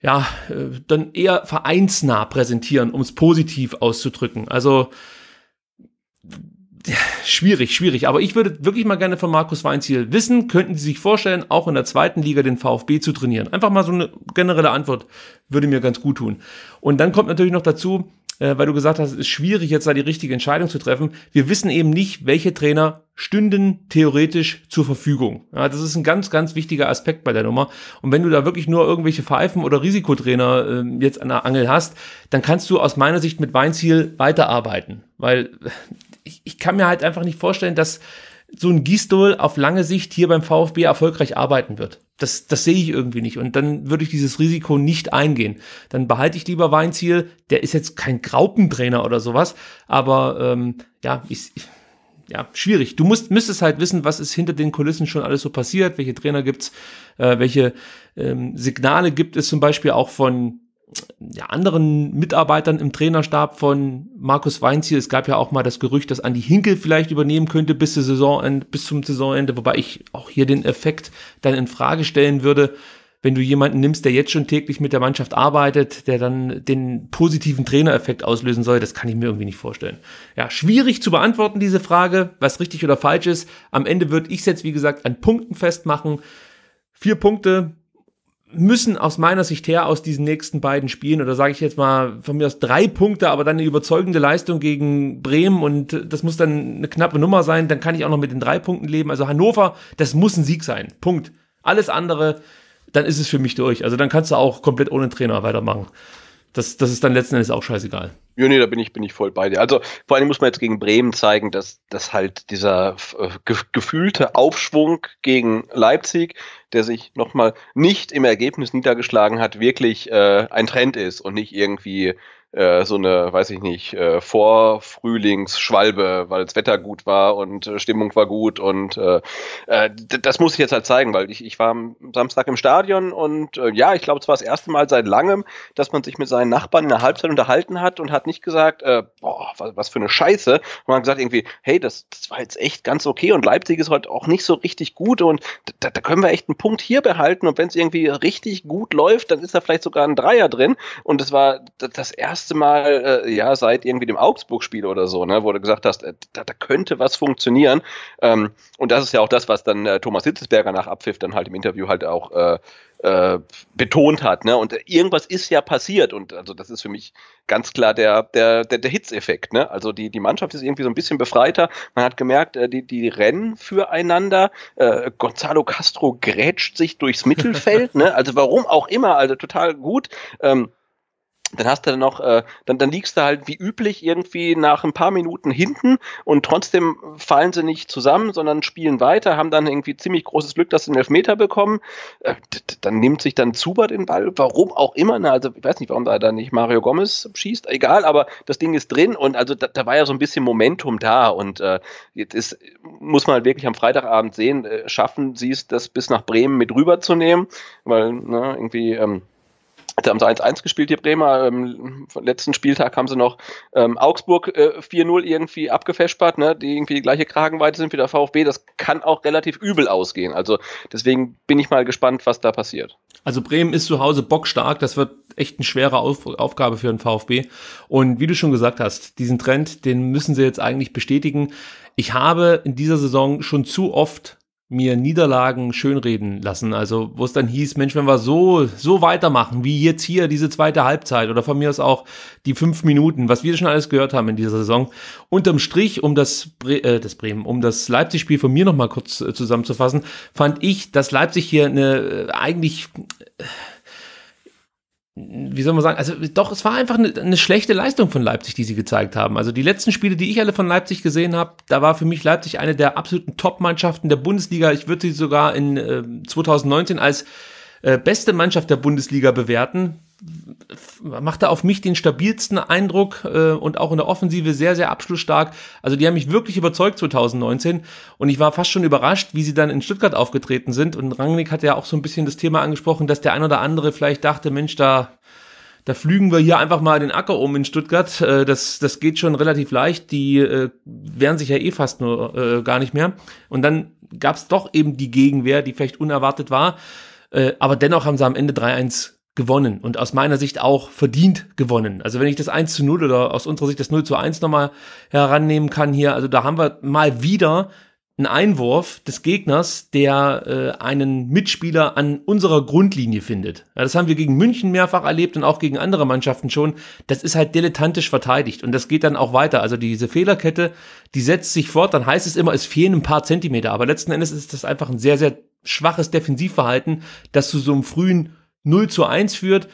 ja, äh, dann eher vereinsnah präsentieren, um es positiv auszudrücken. Also schwierig, schwierig. Aber ich würde wirklich mal gerne von Markus Weinziel wissen, könnten Sie sich vorstellen, auch in der zweiten Liga den VfB zu trainieren? Einfach mal so eine generelle Antwort würde mir ganz gut tun. Und dann kommt natürlich noch dazu, äh, weil du gesagt hast, es ist schwierig, jetzt da die richtige Entscheidung zu treffen. Wir wissen eben nicht, welche Trainer stünden theoretisch zur Verfügung. Ja, das ist ein ganz, ganz wichtiger Aspekt bei der Nummer. Und wenn du da wirklich nur irgendwelche Pfeifen oder Risikotrainer äh, jetzt an der Angel hast, dann kannst du aus meiner Sicht mit Weinziel weiterarbeiten. Weil ich, ich kann mir halt einfach nicht vorstellen, dass so ein Gistol auf lange Sicht hier beim VfB erfolgreich arbeiten wird. Das, das sehe ich irgendwie nicht. Und dann würde ich dieses Risiko nicht eingehen. Dann behalte ich lieber Weinziel. Der ist jetzt kein Graupentrainer oder sowas. Aber ähm, ja, ich, ja, schwierig. Du musst, müsstest halt wissen, was ist hinter den Kulissen schon alles so passiert, welche Trainer gibt's, äh, welche ähm, Signale gibt es zum Beispiel auch von ja, anderen Mitarbeitern im Trainerstab von Markus Weinziel. Es gab ja auch mal das Gerücht, dass Andy Hinkel vielleicht übernehmen könnte bis, zur Saisonende, bis zum Saisonende, wobei ich auch hier den Effekt dann in Frage stellen würde. Wenn du jemanden nimmst, der jetzt schon täglich mit der Mannschaft arbeitet, der dann den positiven Trainereffekt auslösen soll, das kann ich mir irgendwie nicht vorstellen. Ja, schwierig zu beantworten, diese Frage, was richtig oder falsch ist. Am Ende würde ich es jetzt, wie gesagt, an Punkten festmachen. Vier Punkte müssen aus meiner Sicht her aus diesen nächsten beiden Spielen, oder sage ich jetzt mal von mir aus drei Punkte, aber dann eine überzeugende Leistung gegen Bremen und das muss dann eine knappe Nummer sein, dann kann ich auch noch mit den drei Punkten leben. Also Hannover, das muss ein Sieg sein. Punkt. Alles andere, dann ist es für mich durch. Also dann kannst du auch komplett ohne Trainer weitermachen das, das ist dann letzten Endes auch scheißegal. Ja, nee, da bin ich, bin ich voll bei dir. Also vor allem muss man jetzt gegen Bremen zeigen, dass, dass halt dieser äh, ge gefühlte Aufschwung gegen Leipzig, der sich nochmal nicht im Ergebnis niedergeschlagen hat, wirklich äh, ein Trend ist und nicht irgendwie äh, so eine, weiß ich nicht, äh, Vorfrühlingsschwalbe, weil das Wetter gut war und äh, Stimmung war gut und äh, äh, das muss ich jetzt halt zeigen, weil ich, ich war am Samstag im Stadion und äh, ja, ich glaube, es war das erste Mal seit langem, dass man sich mit seinen Nachbarn in der Halbzeit unterhalten hat und hat nicht gesagt, äh, boah, was, was für eine Scheiße, man hat gesagt irgendwie, hey, das, das war jetzt echt ganz okay und Leipzig ist heute auch nicht so richtig gut und da, da können wir echt einen Punkt hier behalten und wenn es irgendwie richtig gut läuft, dann ist da vielleicht sogar ein Dreier drin und es war das erste erste Mal äh, ja seit irgendwie dem Augsburg-Spiel oder so, ne, wo du gesagt hast, äh, da, da, könnte was funktionieren. Ähm, und das ist ja auch das, was dann äh, Thomas Hitzesberger nach Abpfiff dann halt im Interview halt auch äh, äh, betont hat. Ne? Und äh, irgendwas ist ja passiert. Und also das ist für mich ganz klar der, der, der, der Hitzeffekt. Ne? Also die, die Mannschaft ist irgendwie so ein bisschen befreiter. Man hat gemerkt, die, die rennen füreinander. Gonzalo Castro grätscht sich durchs Mittelfeld. ne? Also warum auch immer, also total gut. Ähm, dann hast du dann noch, äh, dann, dann liegst du halt wie üblich irgendwie nach ein paar Minuten hinten und trotzdem fallen sie nicht zusammen, sondern spielen weiter, haben dann irgendwie ziemlich großes Glück, dass sie einen Elfmeter bekommen. Äh, dann nimmt sich dann Zuber den Ball, warum auch immer, na, ne, also ich weiß nicht, warum da, da nicht Mario Gomez schießt, egal, aber das Ding ist drin und also da, da war ja so ein bisschen Momentum da und äh, jetzt ist, muss man halt wirklich am Freitagabend sehen, äh, schaffen sie es, das bis nach Bremen mit rüberzunehmen, weil ne, irgendwie... Ähm, Sie haben sie 1-1 gespielt, die Bremer. Ähm, letzten Spieltag haben sie noch ähm, Augsburg äh, 4-0 irgendwie abgefespert, ne? die irgendwie die gleiche Kragenweite sind wie der VfB. Das kann auch relativ übel ausgehen. Also deswegen bin ich mal gespannt, was da passiert. Also Bremen ist zu Hause bockstark. Das wird echt eine schwere Auf Aufgabe für den VfB. Und wie du schon gesagt hast, diesen Trend, den müssen sie jetzt eigentlich bestätigen. Ich habe in dieser Saison schon zu oft mir Niederlagen schönreden lassen. Also, wo es dann hieß, Mensch, wenn wir so, so weitermachen, wie jetzt hier diese zweite Halbzeit oder von mir aus auch die fünf Minuten, was wir schon alles gehört haben in dieser Saison. Unterm Strich, um das, Bre äh, das Bremen, um das Leipzig-Spiel von mir nochmal kurz äh, zusammenzufassen, fand ich, dass Leipzig hier eine äh, eigentlich, äh, wie soll man sagen, also doch, es war einfach eine, eine, schlechte Leistung von Leipzig, die sie gezeigt haben. Also die letzten Spiele, die ich alle von Leipzig gesehen habe, da war für mich Leipzig eine der absoluten Top-Mannschaften der Bundesliga. Ich würde sie sogar in äh, 2019 als äh, beste Mannschaft der Bundesliga bewerten machte auf mich den stabilsten Eindruck äh, und auch in der Offensive sehr, sehr abschlussstark. Also die haben mich wirklich überzeugt 2019 und ich war fast schon überrascht, wie sie dann in Stuttgart aufgetreten sind. Und Rangnick hat ja auch so ein bisschen das Thema angesprochen, dass der ein oder andere vielleicht dachte, Mensch, da, da flügen wir hier einfach mal den Acker um in Stuttgart. Äh, das, das geht schon relativ leicht. Die äh, wehren sich ja eh fast nur äh, gar nicht mehr. Und dann gab es doch eben die Gegenwehr, die vielleicht unerwartet war. Äh, aber dennoch haben sie am Ende 3-1 gewonnen und aus meiner Sicht auch verdient gewonnen. Also wenn ich das 1 zu 0 oder aus unserer Sicht das 0 zu 1 nochmal herannehmen kann hier, also da haben wir mal wieder einen Einwurf des Gegners, der äh, einen Mitspieler an unserer Grundlinie findet. Ja, das haben wir gegen München mehrfach erlebt und auch gegen andere Mannschaften schon. Das ist halt dilettantisch verteidigt und das geht dann auch weiter. Also diese Fehlerkette, die setzt sich fort, dann heißt es immer, es fehlen ein paar Zentimeter. Aber letzten Endes ist das einfach ein sehr, sehr schwaches Defensivverhalten, das zu so einem frühen 0 zu 1 führt,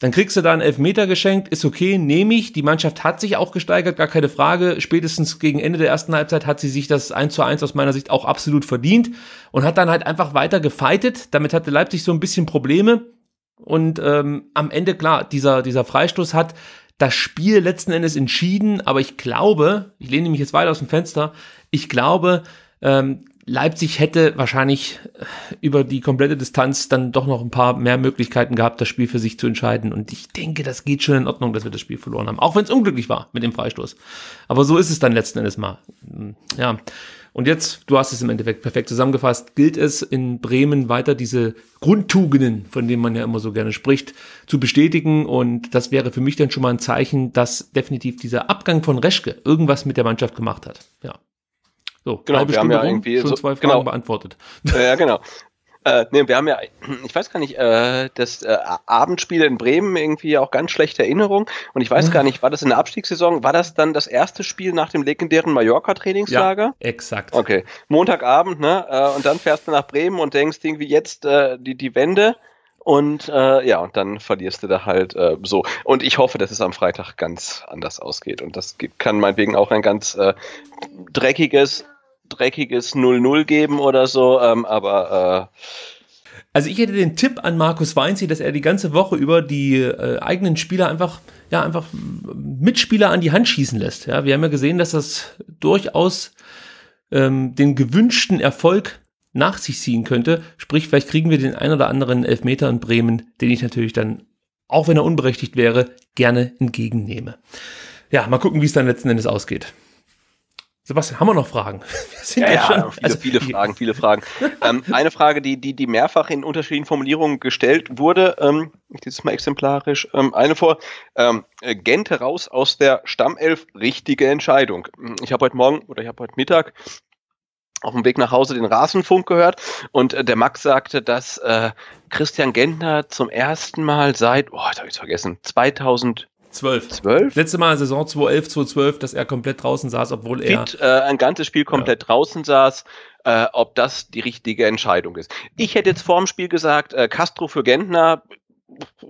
dann kriegst du da einen Elfmeter geschenkt, ist okay, nehme ich. Die Mannschaft hat sich auch gesteigert, gar keine Frage. Spätestens gegen Ende der ersten Halbzeit hat sie sich das 1 zu 1 aus meiner Sicht auch absolut verdient und hat dann halt einfach weiter gefightet. Damit hatte Leipzig so ein bisschen Probleme. Und ähm, am Ende, klar, dieser, dieser Freistoß hat das Spiel letzten Endes entschieden, aber ich glaube, ich lehne mich jetzt weiter aus dem Fenster, ich glaube, ähm, Leipzig hätte wahrscheinlich äh, über die komplette Distanz dann doch noch ein paar mehr Möglichkeiten gehabt, das Spiel für sich zu entscheiden. Und ich denke, das geht schon in Ordnung, dass wir das Spiel verloren haben. Auch wenn es unglücklich war mit dem Freistoß. Aber so ist es dann letzten Endes mal. Hm, ja. Und jetzt, du hast es im Endeffekt perfekt zusammengefasst, gilt es in Bremen weiter diese Grundtugenden, von denen man ja immer so gerne spricht, zu bestätigen. Und das wäre für mich dann schon mal ein Zeichen, dass definitiv dieser Abgang von Reschke irgendwas mit der Mannschaft gemacht hat. Ja. So, genau, halbe wir Stunde haben ja rum, irgendwie schon so, zwei genau Fragen genau. beantwortet. Ja, genau. Äh, nee, wir haben ja, ich weiß gar nicht, äh, das äh, Abendspiel in Bremen irgendwie auch ganz schlechte Erinnerung. Und ich weiß gar nicht, war das in der Abstiegssaison, war das dann das erste Spiel nach dem legendären Mallorca-Trainingslager? Ja, exakt. Okay, Montagabend, ne? Äh, und dann fährst du nach Bremen und denkst irgendwie jetzt äh, die, die Wende. Und äh, ja, und dann verlierst du da halt äh, so. Und ich hoffe, dass es am Freitag ganz anders ausgeht. Und das kann meinetwegen auch ein ganz äh, dreckiges dreckiges 0-0 geben oder so, ähm, aber. Äh also ich hätte den Tipp an Markus Weinzi, dass er die ganze Woche über die äh, eigenen Spieler einfach, ja, einfach Mitspieler an die Hand schießen lässt. Ja, wir haben ja gesehen, dass das durchaus ähm, den gewünschten Erfolg nach sich ziehen könnte. Sprich, vielleicht kriegen wir den ein oder anderen Elfmeter in Bremen, den ich natürlich dann, auch wenn er unberechtigt wäre, gerne entgegennehme. Ja, mal gucken, wie es dann letzten Endes ausgeht. Sebastian, haben wir noch Fragen? ja, ja, schon, viele, also, viele Fragen, viele Fragen. ähm, eine Frage, die, die, die mehrfach in unterschiedlichen Formulierungen gestellt wurde, ähm, dieses Mal exemplarisch, ähm, eine vor, ähm, äh, Gente raus aus der Stammelf, richtige Entscheidung. Ich habe heute Morgen oder ich habe heute Mittag auf dem Weg nach Hause den Rasenfunk gehört und äh, der Max sagte, dass äh, Christian Gentner zum ersten Mal seit, oh, das habe ich vergessen, 2000 12. 12. Letzte Mal Saison 2011, 2012, dass er komplett draußen saß, obwohl er. Fit, äh, ein ganzes Spiel komplett ja. draußen saß, äh, ob das die richtige Entscheidung ist. Ich hätte jetzt vorm Spiel gesagt, äh, Castro für Gentner,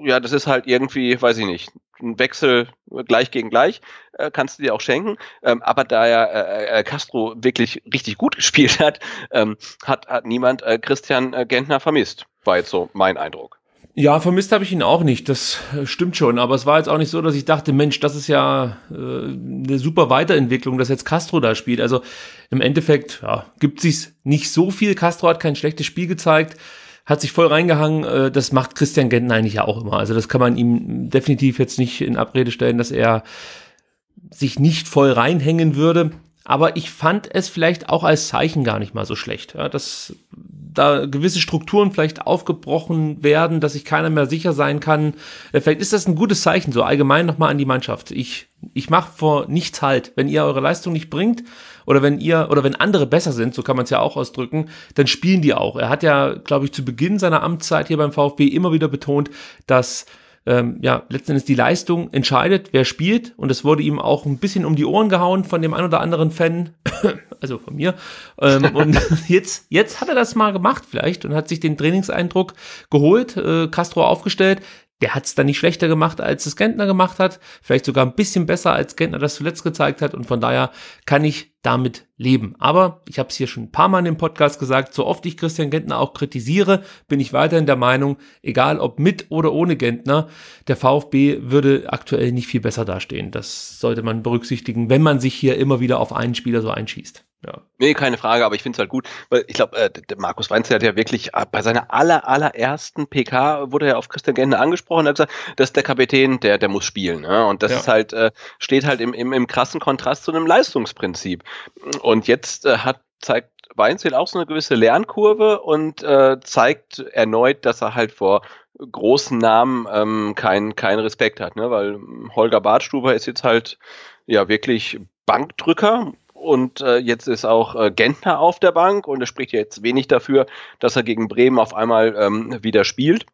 ja, das ist halt irgendwie, weiß ich nicht, ein Wechsel gleich gegen gleich, äh, kannst du dir auch schenken. Ähm, aber da ja äh, äh, Castro wirklich richtig gut gespielt hat, ähm, hat, hat niemand äh, Christian äh, Gentner vermisst, war jetzt so mein Eindruck. Ja, vermisst habe ich ihn auch nicht, das äh, stimmt schon. Aber es war jetzt auch nicht so, dass ich dachte, Mensch, das ist ja äh, eine super Weiterentwicklung, dass jetzt Castro da spielt. Also im Endeffekt ja, gibt sich's nicht so viel. Castro hat kein schlechtes Spiel gezeigt, hat sich voll reingehangen. Äh, das macht Christian Gentner eigentlich ja auch immer. Also das kann man ihm definitiv jetzt nicht in Abrede stellen, dass er sich nicht voll reinhängen würde. Aber ich fand es vielleicht auch als Zeichen gar nicht mal so schlecht. Ja, das da gewisse Strukturen vielleicht aufgebrochen werden, dass sich keiner mehr sicher sein kann. Äh, vielleicht ist das ein gutes Zeichen, so allgemein nochmal an die Mannschaft. Ich, ich mache vor nichts halt. Wenn ihr eure Leistung nicht bringt oder wenn ihr oder wenn andere besser sind, so kann man es ja auch ausdrücken, dann spielen die auch. Er hat ja, glaube ich, zu Beginn seiner Amtszeit hier beim VfB immer wieder betont, dass ähm, ja, letzten Endes die Leistung entscheidet, wer spielt. Und es wurde ihm auch ein bisschen um die Ohren gehauen von dem ein oder anderen Fan, also von mir. Ähm, und jetzt, jetzt hat er das mal gemacht vielleicht und hat sich den Trainingseindruck geholt, äh, Castro aufgestellt der hat es dann nicht schlechter gemacht, als es Gentner gemacht hat. Vielleicht sogar ein bisschen besser, als Gentner das zuletzt gezeigt hat. Und von daher kann ich damit leben. Aber ich habe es hier schon ein paar Mal in dem Podcast gesagt, so oft ich Christian Gentner auch kritisiere, bin ich weiterhin der Meinung, egal ob mit oder ohne Gentner, der VfB würde aktuell nicht viel besser dastehen. Das sollte man berücksichtigen, wenn man sich hier immer wieder auf einen Spieler so einschießt. Ja. Nee, keine Frage, aber ich finde es halt gut, weil ich glaube, äh, Markus Weinzel hat ja wirklich äh, bei seiner aller, allerersten PK wurde er ja auf Christian Gende angesprochen und hat gesagt, das ist der Kapitän, der, der muss spielen. Ne? Und das ja. ist halt, äh, steht halt im, im, im krassen Kontrast zu einem Leistungsprinzip. Und jetzt äh, hat, zeigt Weinzel auch so eine gewisse Lernkurve und äh, zeigt erneut, dass er halt vor großen Namen ähm, keinen kein Respekt hat, ne? weil Holger Bartstuber ist jetzt halt ja wirklich Bankdrücker, und äh, jetzt ist auch äh, Gentner auf der Bank und es spricht jetzt wenig dafür, dass er gegen Bremen auf einmal ähm, wieder spielt.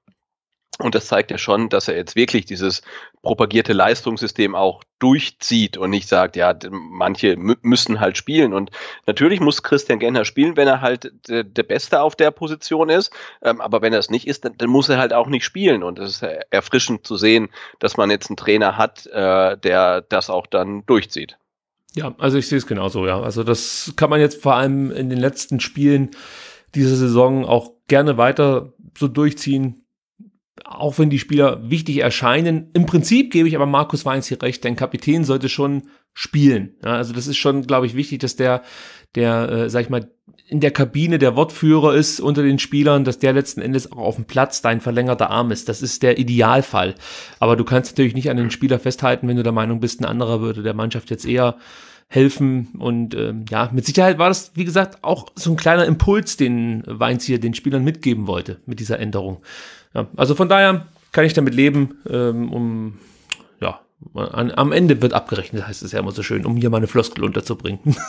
Und das zeigt ja schon, dass er jetzt wirklich dieses propagierte Leistungssystem auch durchzieht und nicht sagt, ja, manche müssen halt spielen. Und natürlich muss Christian Gentner spielen, wenn er halt der de Beste auf der Position ist. Ähm, aber wenn er es nicht ist, dann, dann, muss er halt auch nicht spielen. Und es ist erfrischend zu sehen, dass man jetzt einen Trainer hat, äh, der das auch dann durchzieht. Ja, also ich sehe es genauso, ja. Also das kann man jetzt vor allem in den letzten Spielen dieser Saison auch gerne weiter so durchziehen. Auch wenn die Spieler wichtig erscheinen. Im Prinzip gebe ich aber Markus Weins hier recht, denn Kapitän sollte schon spielen. Ja, also das ist schon, glaube ich, wichtig, dass der der, äh, sag ich mal, in der Kabine der Wortführer ist unter den Spielern, dass der letzten Endes auch auf dem Platz dein verlängerter Arm ist. Das ist der Idealfall. Aber du kannst natürlich nicht an den Spieler festhalten, wenn du der Meinung bist, ein anderer würde der Mannschaft jetzt eher helfen. Und ähm, ja, mit Sicherheit war das, wie gesagt, auch so ein kleiner Impuls, den Weinz hier den Spielern mitgeben wollte mit dieser Änderung. Ja, also von daher kann ich damit leben, ähm, um ja, an, am Ende wird abgerechnet, heißt es ja immer so schön, um hier meine Floskel unterzubringen.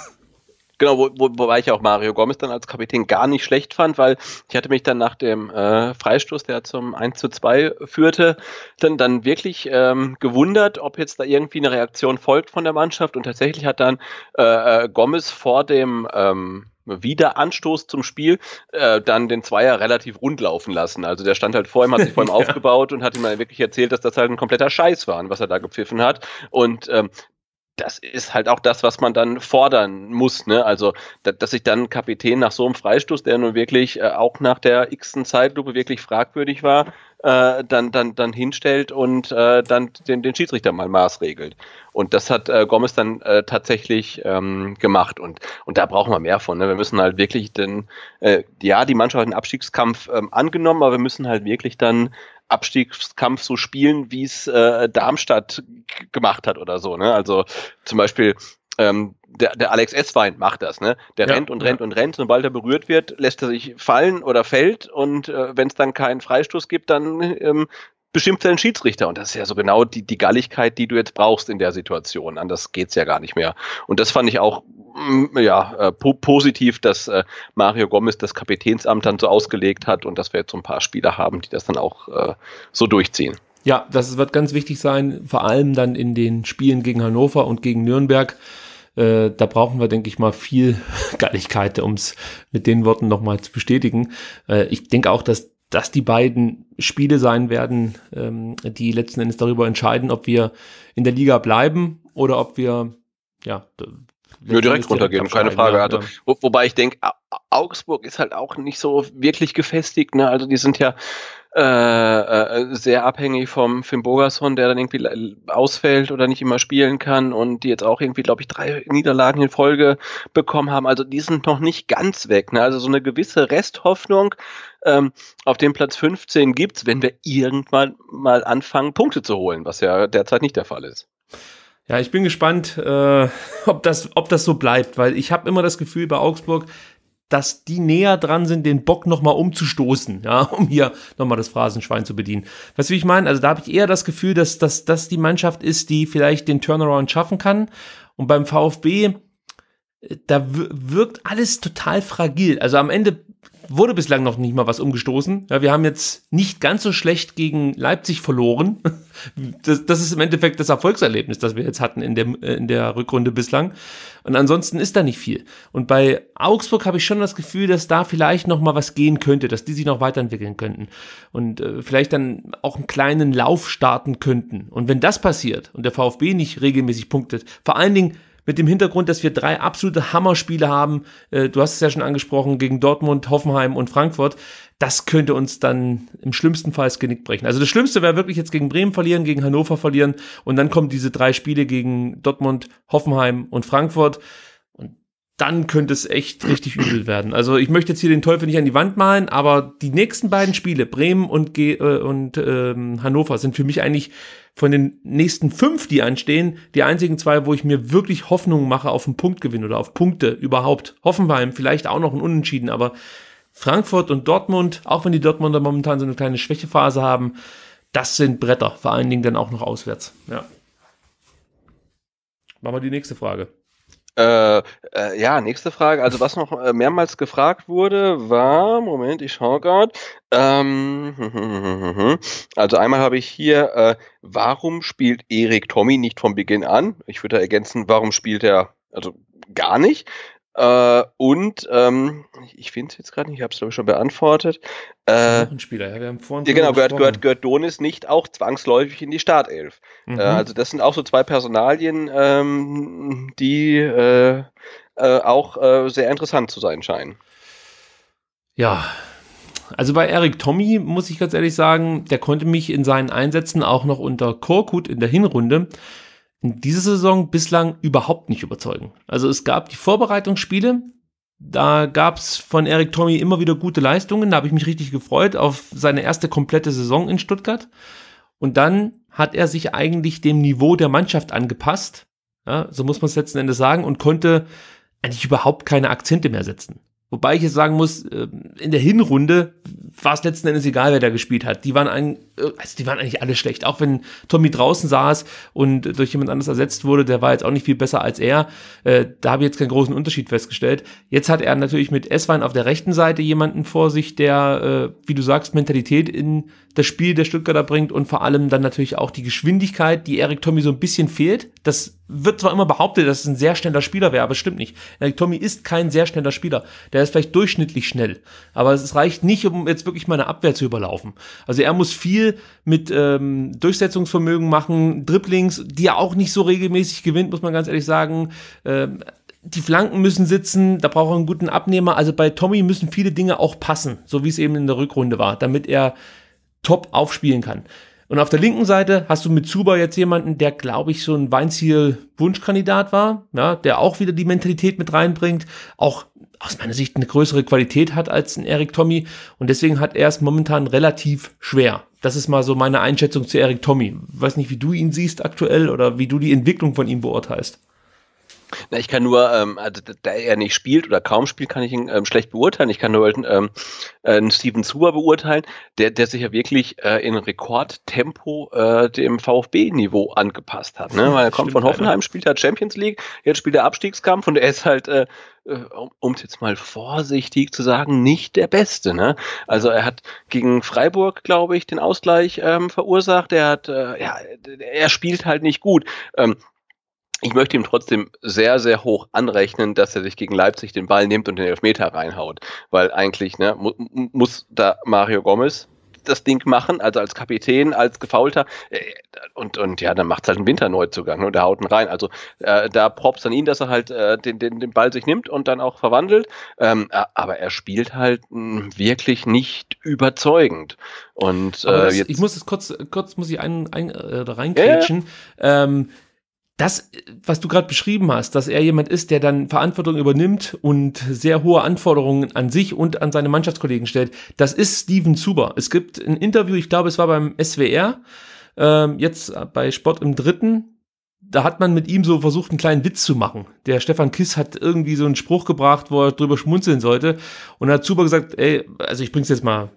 Genau, wo, wo, wobei ich auch Mario Gomez dann als Kapitän gar nicht schlecht fand, weil ich hatte mich dann nach dem äh, Freistoß, der zum 1 zu 2 führte, dann, dann wirklich ähm, gewundert, ob jetzt da irgendwie eine Reaktion folgt von der Mannschaft. Und tatsächlich hat dann äh, äh Gomez vor dem ähm, wieder Anstoß zum Spiel, äh, dann den Zweier relativ rund laufen lassen. Also der stand halt vor ihm, hat sich vor ihm ja. aufgebaut und hat ihm dann wirklich erzählt, dass das halt ein kompletter Scheiß war, was er da gepfiffen hat. Und ähm, das ist halt auch das, was man dann fordern muss. Ne? Also, dass sich dann ein Kapitän nach so einem Freistoß, der nun wirklich äh, auch nach der x-ten Zeitlupe wirklich fragwürdig war, äh, dann, dann, dann hinstellt und äh, dann den, den Schiedsrichter mal maßregelt. Und das hat äh, Gomez dann äh, tatsächlich ähm, gemacht. Und, und da brauchen wir mehr von. Ne? Wir müssen halt wirklich den, äh, ja, die Mannschaft hat den Abstiegskampf ähm, angenommen, aber wir müssen halt wirklich dann Abstiegskampf so spielen, wie es äh, Darmstadt gemacht hat oder so. Ne? Also zum Beispiel ähm, der, der Alex s Esswein macht das, ne? Der ja, rennt und rennt ja. und rennt, sobald er berührt wird, lässt er sich fallen oder fällt und äh, wenn es dann keinen Freistoß gibt, dann ähm, beschimpft einen Schiedsrichter. Und das ist ja so genau die, die Galligkeit, die du jetzt brauchst in der Situation. Anders geht's ja gar nicht mehr. Und das fand ich auch mm, ja, äh, po positiv, dass äh, Mario Gomez das Kapitänsamt dann so ausgelegt hat und dass wir jetzt so ein paar Spieler haben, die das dann auch äh, so durchziehen. Ja, das wird ganz wichtig sein, vor allem dann in den Spielen gegen Hannover und gegen Nürnberg. Äh, da brauchen wir, denke ich mal, viel Galligkeit, um es mit den Worten nochmal zu bestätigen. Äh, ich denke auch, dass dass die beiden Spiele sein werden, ähm, die letzten Endes darüber entscheiden, ob wir in der Liga bleiben oder ob wir ja, würde direkt runtergehen, keine Frage. Ja, also, genau. wo, wobei ich denke, Augsburg ist halt auch nicht so wirklich gefestigt. Ne? Also die sind ja äh, äh sehr abhängig vom Finn Bogason, der dann irgendwie äh, ausfällt oder nicht immer spielen kann und die jetzt auch irgendwie, glaube ich, drei Niederlagen in Folge bekommen haben. Also die sind noch nicht ganz weg. Ne? Also so eine gewisse Resthoffnung ähm, auf dem Platz 15 gibt es, wenn wir irgendwann mal anfangen, Punkte zu holen, was ja derzeit nicht der Fall ist. Ja, ich bin gespannt, äh, ob, das, ob das so bleibt, weil ich habe immer das Gefühl bei Augsburg, dass die näher dran sind, den Bock nochmal umzustoßen, ja, um hier nochmal das Phrasenschwein zu bedienen. Weißt du, wie ich meine? Also da habe ich eher das Gefühl, dass das dass die Mannschaft ist, die vielleicht den Turnaround schaffen kann. Und beim VfB, äh, da wirkt alles total fragil. Also am Ende wurde bislang noch nicht mal was umgestoßen. Ja, wir haben jetzt nicht ganz so schlecht gegen Leipzig verloren. Das, das ist im Endeffekt das Erfolgserlebnis, das wir jetzt hatten in, dem, äh, in der Rückrunde bislang. Und ansonsten ist da nicht viel. Und bei Augsburg habe ich schon das Gefühl, dass da vielleicht noch mal was gehen könnte, dass die sich noch weiterentwickeln könnten und äh, vielleicht dann auch einen kleinen Lauf starten könnten. Und wenn das passiert und der VfB nicht regelmäßig punktet, vor allen Dingen mit dem Hintergrund, dass wir drei absolute Hammerspiele haben. Äh, du hast es ja schon angesprochen, gegen Dortmund, Hoffenheim und Frankfurt. Das könnte uns dann im schlimmsten Fall das Genick brechen. Also das Schlimmste wäre wirklich jetzt gegen Bremen verlieren, gegen Hannover verlieren und dann kommen diese drei Spiele gegen Dortmund, Hoffenheim und Frankfurt dann könnte es echt richtig übel werden. Also ich möchte jetzt hier den Teufel nicht an die Wand malen, aber die nächsten beiden Spiele, Bremen und, Ge äh, und ähm, Hannover, sind für mich eigentlich von den nächsten fünf, die anstehen, die einzigen zwei, wo ich mir wirklich Hoffnung mache auf einen Punktgewinn oder auf Punkte überhaupt. Hoffenheim vielleicht auch noch ein Unentschieden, aber Frankfurt und Dortmund, auch wenn die Dortmunder momentan so eine kleine Schwächephase haben, das sind Bretter, vor allen Dingen dann auch noch auswärts. Ja. Machen wir die nächste Frage. Äh, äh, ja, nächste Frage. Also was noch äh, mehrmals gefragt wurde, war, Moment, ich schaue gerade. Ähm, also einmal habe ich hier, äh, warum spielt Erik Tommy nicht von Beginn an? Ich würde da ergänzen, warum spielt er also gar nicht? Äh, und ähm, ich finde es jetzt gerade nicht, ich habe es glaube ich schon beantwortet. Äh, noch ein Spieler, ja, wir haben vorhin. Ja, genau, gehört, gehört, gehört Donis nicht auch zwangsläufig in die Startelf. Mhm. Äh, also das sind auch so zwei Personalien, ähm, die äh, äh auch äh, sehr interessant zu sein scheinen. Ja, also bei Eric Tommy muss ich ganz ehrlich sagen, der konnte mich in seinen Einsätzen auch noch unter Korkut in der Hinrunde diese Saison bislang überhaupt nicht überzeugen. Also es gab die Vorbereitungsspiele, da gab es von Eric Tommy immer wieder gute Leistungen, da habe ich mich richtig gefreut auf seine erste komplette Saison in Stuttgart. Und dann hat er sich eigentlich dem Niveau der Mannschaft angepasst, ja, so muss man es letzten Endes sagen, und konnte eigentlich überhaupt keine Akzente mehr setzen. Wobei ich jetzt sagen muss, ähm, in der Hinrunde war es letzten Endes egal, wer da gespielt hat. Die waren ein, äh, also die waren eigentlich alle schlecht. Auch wenn Tommy draußen saß und durch jemand anderes ersetzt wurde, der war jetzt auch nicht viel besser als er. Äh, da habe ich jetzt keinen großen Unterschied festgestellt. Jetzt hat er natürlich mit Esswein auf der rechten Seite jemanden vor sich, der, äh, wie du sagst, Mentalität in das Spiel der Stuttgarter bringt und vor allem dann natürlich auch die Geschwindigkeit, die Erik Tommy so ein bisschen fehlt. Das wird zwar immer behauptet, dass es ein sehr schneller Spieler wäre, aber es stimmt nicht. Erik Tommy ist kein sehr schneller Spieler. Der ist vielleicht durchschnittlich schnell. Aber es reicht nicht, um jetzt wirklich mal eine Abwehr zu überlaufen. Also er muss viel viel mit ähm, Durchsetzungsvermögen machen, Dribblings, die er auch nicht so regelmäßig gewinnt, muss man ganz ehrlich sagen. Ähm, die Flanken müssen sitzen, da braucht er einen guten Abnehmer. Also bei Tommy müssen viele Dinge auch passen, so wie es eben in der Rückrunde war, damit er top aufspielen kann. Und auf der linken Seite hast du mit Zuba jetzt jemanden, der, glaube ich, so ein Weinziel-Wunschkandidat war, ja, der auch wieder die Mentalität mit reinbringt, auch aus meiner Sicht eine größere Qualität hat als ein Eric Tommy. Und deswegen hat er es momentan relativ schwer. Das ist mal so meine Einschätzung zu Eric Tommy. Weiß nicht, wie du ihn siehst aktuell oder wie du die Entwicklung von ihm beurteilst. Na, ich kann nur, ähm, also, da er nicht spielt oder kaum spielt, kann ich ihn ähm, schlecht beurteilen. Ich kann nur ähm, äh, Steven Zuber beurteilen, der, der sich ja wirklich äh, in Rekordtempo äh, dem VfB-Niveau angepasst hat. Ne? Weil er kommt Stimmt, von Hoffenheim, spielt er Champions League, jetzt spielt er Abstiegskampf und er ist halt, äh, äh um es jetzt mal vorsichtig zu sagen, nicht der Beste. Ne? Also er hat gegen Freiburg, glaube ich, den Ausgleich ähm, verursacht. Er hat, äh, ja, er spielt halt nicht gut. Ähm, ich möchte ihm trotzdem sehr, sehr hoch anrechnen, dass er sich gegen Leipzig den Ball nimmt und den Elfmeter reinhaut. Weil eigentlich ne, mu muss da Mario Gomez das Ding machen, also als Kapitän, als Gefaulter. Äh, und, und ja, dann macht es halt einen Winterneuzugang ne, und er haut ihn rein. Also äh, da props an ihn, dass er halt äh, den, den, den Ball sich nimmt und dann auch verwandelt. Ähm, aber er spielt halt hm, wirklich nicht überzeugend. Und äh, das, jetzt, ich muss es kurz, kurz muss ich einen, einen äh, reinkrätschen. Ja. Ähm, das, was du gerade beschrieben hast, dass er jemand ist, der dann Verantwortung übernimmt und sehr hohe Anforderungen an sich und an seine Mannschaftskollegen stellt, das ist Steven Zuber. Es gibt ein Interview, ich glaube, es war beim SWR, äh, jetzt bei Sport im Dritten, da hat man mit ihm so versucht, einen kleinen Witz zu machen. Der Stefan Kiss hat irgendwie so einen Spruch gebracht, wo er drüber schmunzeln sollte. Und hat Zuber gesagt, ey, also ich bring's jetzt mal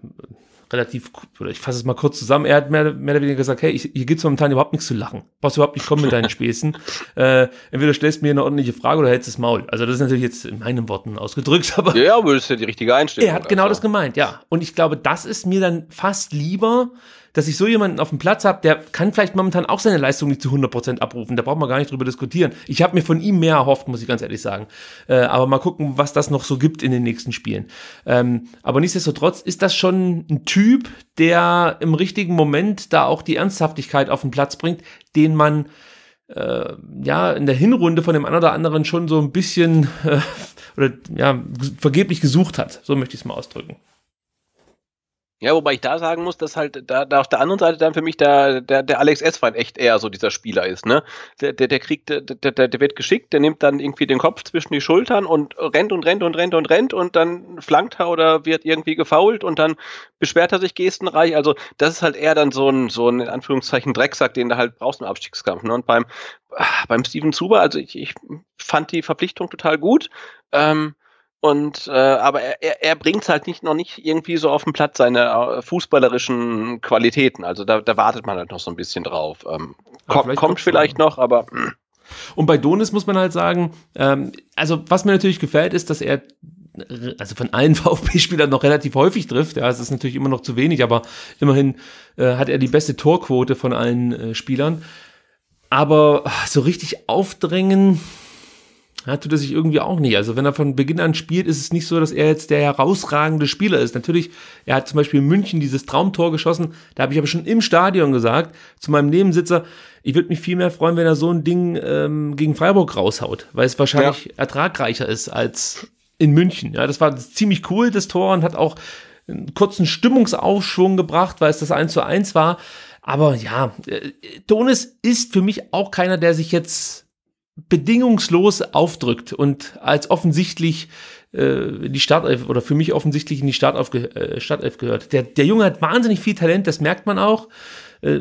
relativ, oder ich fasse es mal kurz zusammen, er hat mehr, mehr oder weniger gesagt, hey, ich, hier gibt's momentan überhaupt nichts zu lachen. Brauchst überhaupt nicht kommen mit deinen Späßen. äh, entweder stellst du mir eine ordentliche Frage oder hältst das Maul. Also das ist natürlich jetzt in meinen Worten ausgedrückt, aber. Ja, aber das ist ja die richtige Einstellung. Er hat genau also. das gemeint, ja. Und ich glaube, das ist mir dann fast lieber, dass ich so jemanden auf dem Platz habe, der kann vielleicht momentan auch seine Leistung nicht zu 100% abrufen. Da braucht man gar nicht drüber diskutieren. Ich habe mir von ihm mehr erhofft, muss ich ganz ehrlich sagen. Äh, aber mal gucken, was das noch so gibt in den nächsten Spielen. Ähm, aber nichtsdestotrotz ist das schon ein Typ, der im richtigen Moment da auch die Ernsthaftigkeit auf den Platz bringt, den man äh, ja in der Hinrunde von dem einen oder anderen schon so ein bisschen äh, oder ja vergeblich gesucht hat. So möchte ich es mal ausdrücken. Ja, wobei ich da sagen muss, dass halt da, da auf der anderen Seite dann für mich da, der, der Alex S. Esswein echt eher so dieser Spieler ist, ne? Der, der, der kriegt, der, der, der wird geschickt, der nimmt dann irgendwie den Kopf zwischen die Schultern und rennt und rennt und rennt und rennt und dann flankt er oder wird irgendwie gefault und dann beschwert er sich gestenreich. Also das ist halt eher dann so ein, so ein in Anführungszeichen Drecksack, den du halt brauchst im Abstiegskampf. Ne? Und beim, ah, beim Steven Zuber, also ich, ich fand die Verpflichtung total gut. Ähm, und äh, aber er, er bringt halt nicht noch nicht irgendwie so auf den Platz seine äh, fußballerischen Qualitäten. Also da, da wartet man halt noch so ein bisschen drauf. Ähm, komm, vielleicht kommt vielleicht noch, aber. Mh. Und bei Donis muss man halt sagen, ähm, also was mir natürlich gefällt, ist, dass er also von allen VfB-Spielern noch relativ häufig trifft. Ja, es ist natürlich immer noch zu wenig, aber immerhin äh, hat er die beste Torquote von allen äh, Spielern. Aber ah, so richtig aufdrängen, ja, tut er sich irgendwie auch nicht. Also wenn er von Beginn an spielt, ist es nicht so, dass er jetzt der herausragende Spieler ist. Natürlich, er hat zum Beispiel in München dieses Traumtor geschossen. Da habe ich aber schon im Stadion gesagt zu meinem Nebensitzer, ich würde mich viel mehr freuen, wenn er so ein Ding ähm, gegen Freiburg raushaut, weil es wahrscheinlich ja. ertragreicher ist als in München. Ja, das war ziemlich cool, das Tor, und hat auch einen kurzen Stimmungsaufschwung gebracht, weil es das 1 zu 1 war. Aber ja, äh, Donis ist für mich auch keiner, der sich jetzt bedingungslos aufdrückt und als offensichtlich äh, die Startelf oder für mich offensichtlich in die Startelf, äh, Startelf gehört. Der, der Junge hat wahnsinnig viel Talent, das merkt man auch. Äh,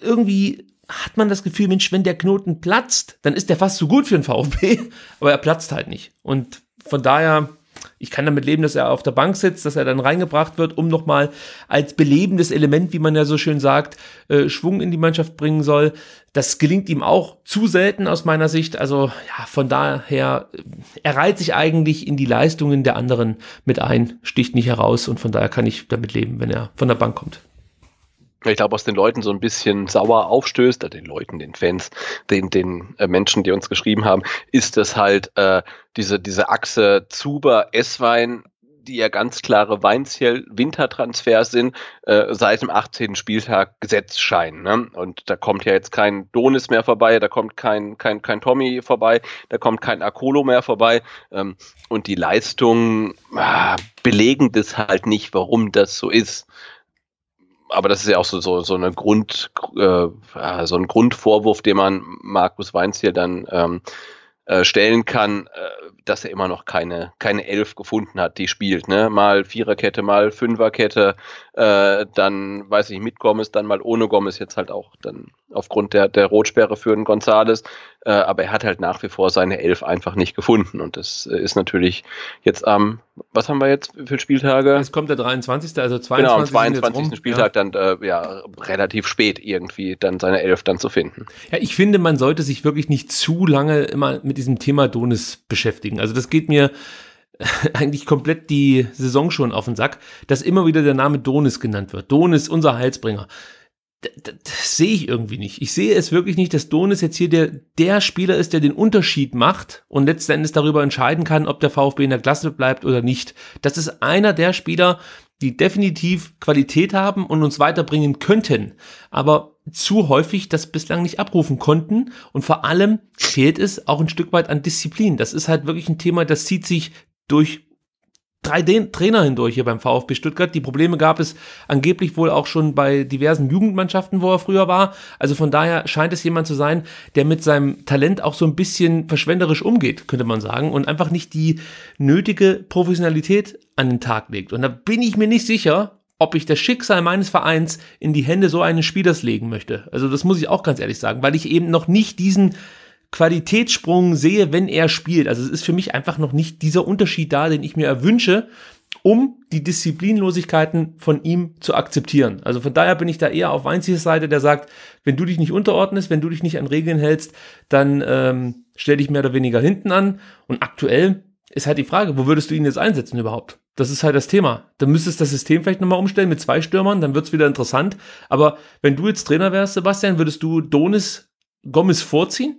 irgendwie hat man das Gefühl, Mensch, wenn der Knoten platzt, dann ist der fast zu gut für den VfB, aber er platzt halt nicht. Und von daher, ich kann damit leben, dass er auf der Bank sitzt, dass er dann reingebracht wird, um nochmal als belebendes Element, wie man ja so schön sagt, äh, Schwung in die Mannschaft bringen soll. Das gelingt ihm auch zu selten aus meiner Sicht. Also ja, von daher, äh, er reiht sich eigentlich in die Leistungen der anderen mit ein, sticht nicht heraus und von daher kann ich damit leben, wenn er von der Bank kommt ich glaube, was den Leuten so ein bisschen sauer aufstößt, äh, den Leuten, den Fans, den, den äh, Menschen, die uns geschrieben haben, ist, dass halt äh, diese, diese Achse Zuber, Esswein die ja ganz klare Weinziel-Wintertransfers sind, äh, seit dem 18. Spieltag gesetzt scheinen. Ne? Und da kommt ja jetzt kein Donis mehr vorbei, da kommt kein, kein, kein Tommy vorbei, da kommt kein Akolo mehr vorbei. Ähm, und die Leistungen ah, belegen das halt nicht, warum das so ist aber das ist ja auch so, so, so, eine Grund, äh, so ein Grundvorwurf, den man Markus Weinziel dann ähm, äh, stellen kann, äh, dass er immer noch keine, keine Elf gefunden hat, die spielt. Ne? Mal Viererkette, mal Fünferkette, äh, dann, weiß ich, mit Gomez, dann mal ohne Gomez, jetzt halt auch dann aufgrund der, der Rotsperre für den Gonzales. Äh, aber er hat halt nach wie vor seine Elf einfach nicht gefunden. Und das äh, ist natürlich jetzt am, ähm, was haben wir jetzt für Spieltage? Es kommt der 23. Also 22. Genau, am 22. Spieltag ja. dann äh, ja relativ spät irgendwie dann seine Elf dann zu finden. Ja, ich finde, man sollte sich wirklich nicht zu lange immer mit diesem Thema Donis beschäftigen. Also das geht mir eigentlich komplett die Saison schon auf den Sack, dass immer wieder der Name Donis genannt wird. Donis, unser Heilsbringer das, das sehe ich irgendwie nicht. Ich sehe es wirklich nicht, dass Donis jetzt hier der, der Spieler ist, der den Unterschied macht und letzten Endes darüber entscheiden kann, ob der VfB in der Klasse bleibt oder nicht. Das ist einer der Spieler, die definitiv Qualität haben und uns weiterbringen könnten, aber zu häufig das bislang nicht abrufen konnten und vor allem fehlt es auch ein Stück weit an Disziplin. Das ist halt wirklich ein Thema, das zieht sich durch drei Trainer hindurch hier beim VfB Stuttgart. Die Probleme gab es angeblich wohl auch schon bei diversen Jugendmannschaften, wo er früher war. Also von daher scheint es jemand zu sein, der mit seinem Talent auch so ein bisschen verschwenderisch umgeht, könnte man sagen, und einfach nicht die nötige Professionalität an den Tag legt. Und da bin ich mir nicht sicher, ob ich das Schicksal meines Vereins in die Hände so eines Spielers legen möchte. Also das muss ich auch ganz ehrlich sagen, weil ich eben noch nicht diesen Qualitätssprung sehe, wenn er spielt. Also es ist für mich einfach noch nicht dieser Unterschied da, den ich mir erwünsche, um die Disziplinlosigkeiten von ihm zu akzeptieren. Also von daher bin ich da eher auf Weinzies Seite, der sagt, wenn du dich nicht unterordnest, wenn du dich nicht an Regeln hältst, dann ähm, stell dich mehr oder weniger hinten an. Und aktuell ist halt die Frage, wo würdest du ihn jetzt einsetzen überhaupt? Das ist halt das Thema. Dann müsstest du das System vielleicht nochmal umstellen mit zwei Stürmern, dann wird's wieder interessant. Aber wenn du jetzt Trainer wärst, Sebastian, würdest du Donis Gomez vorziehen?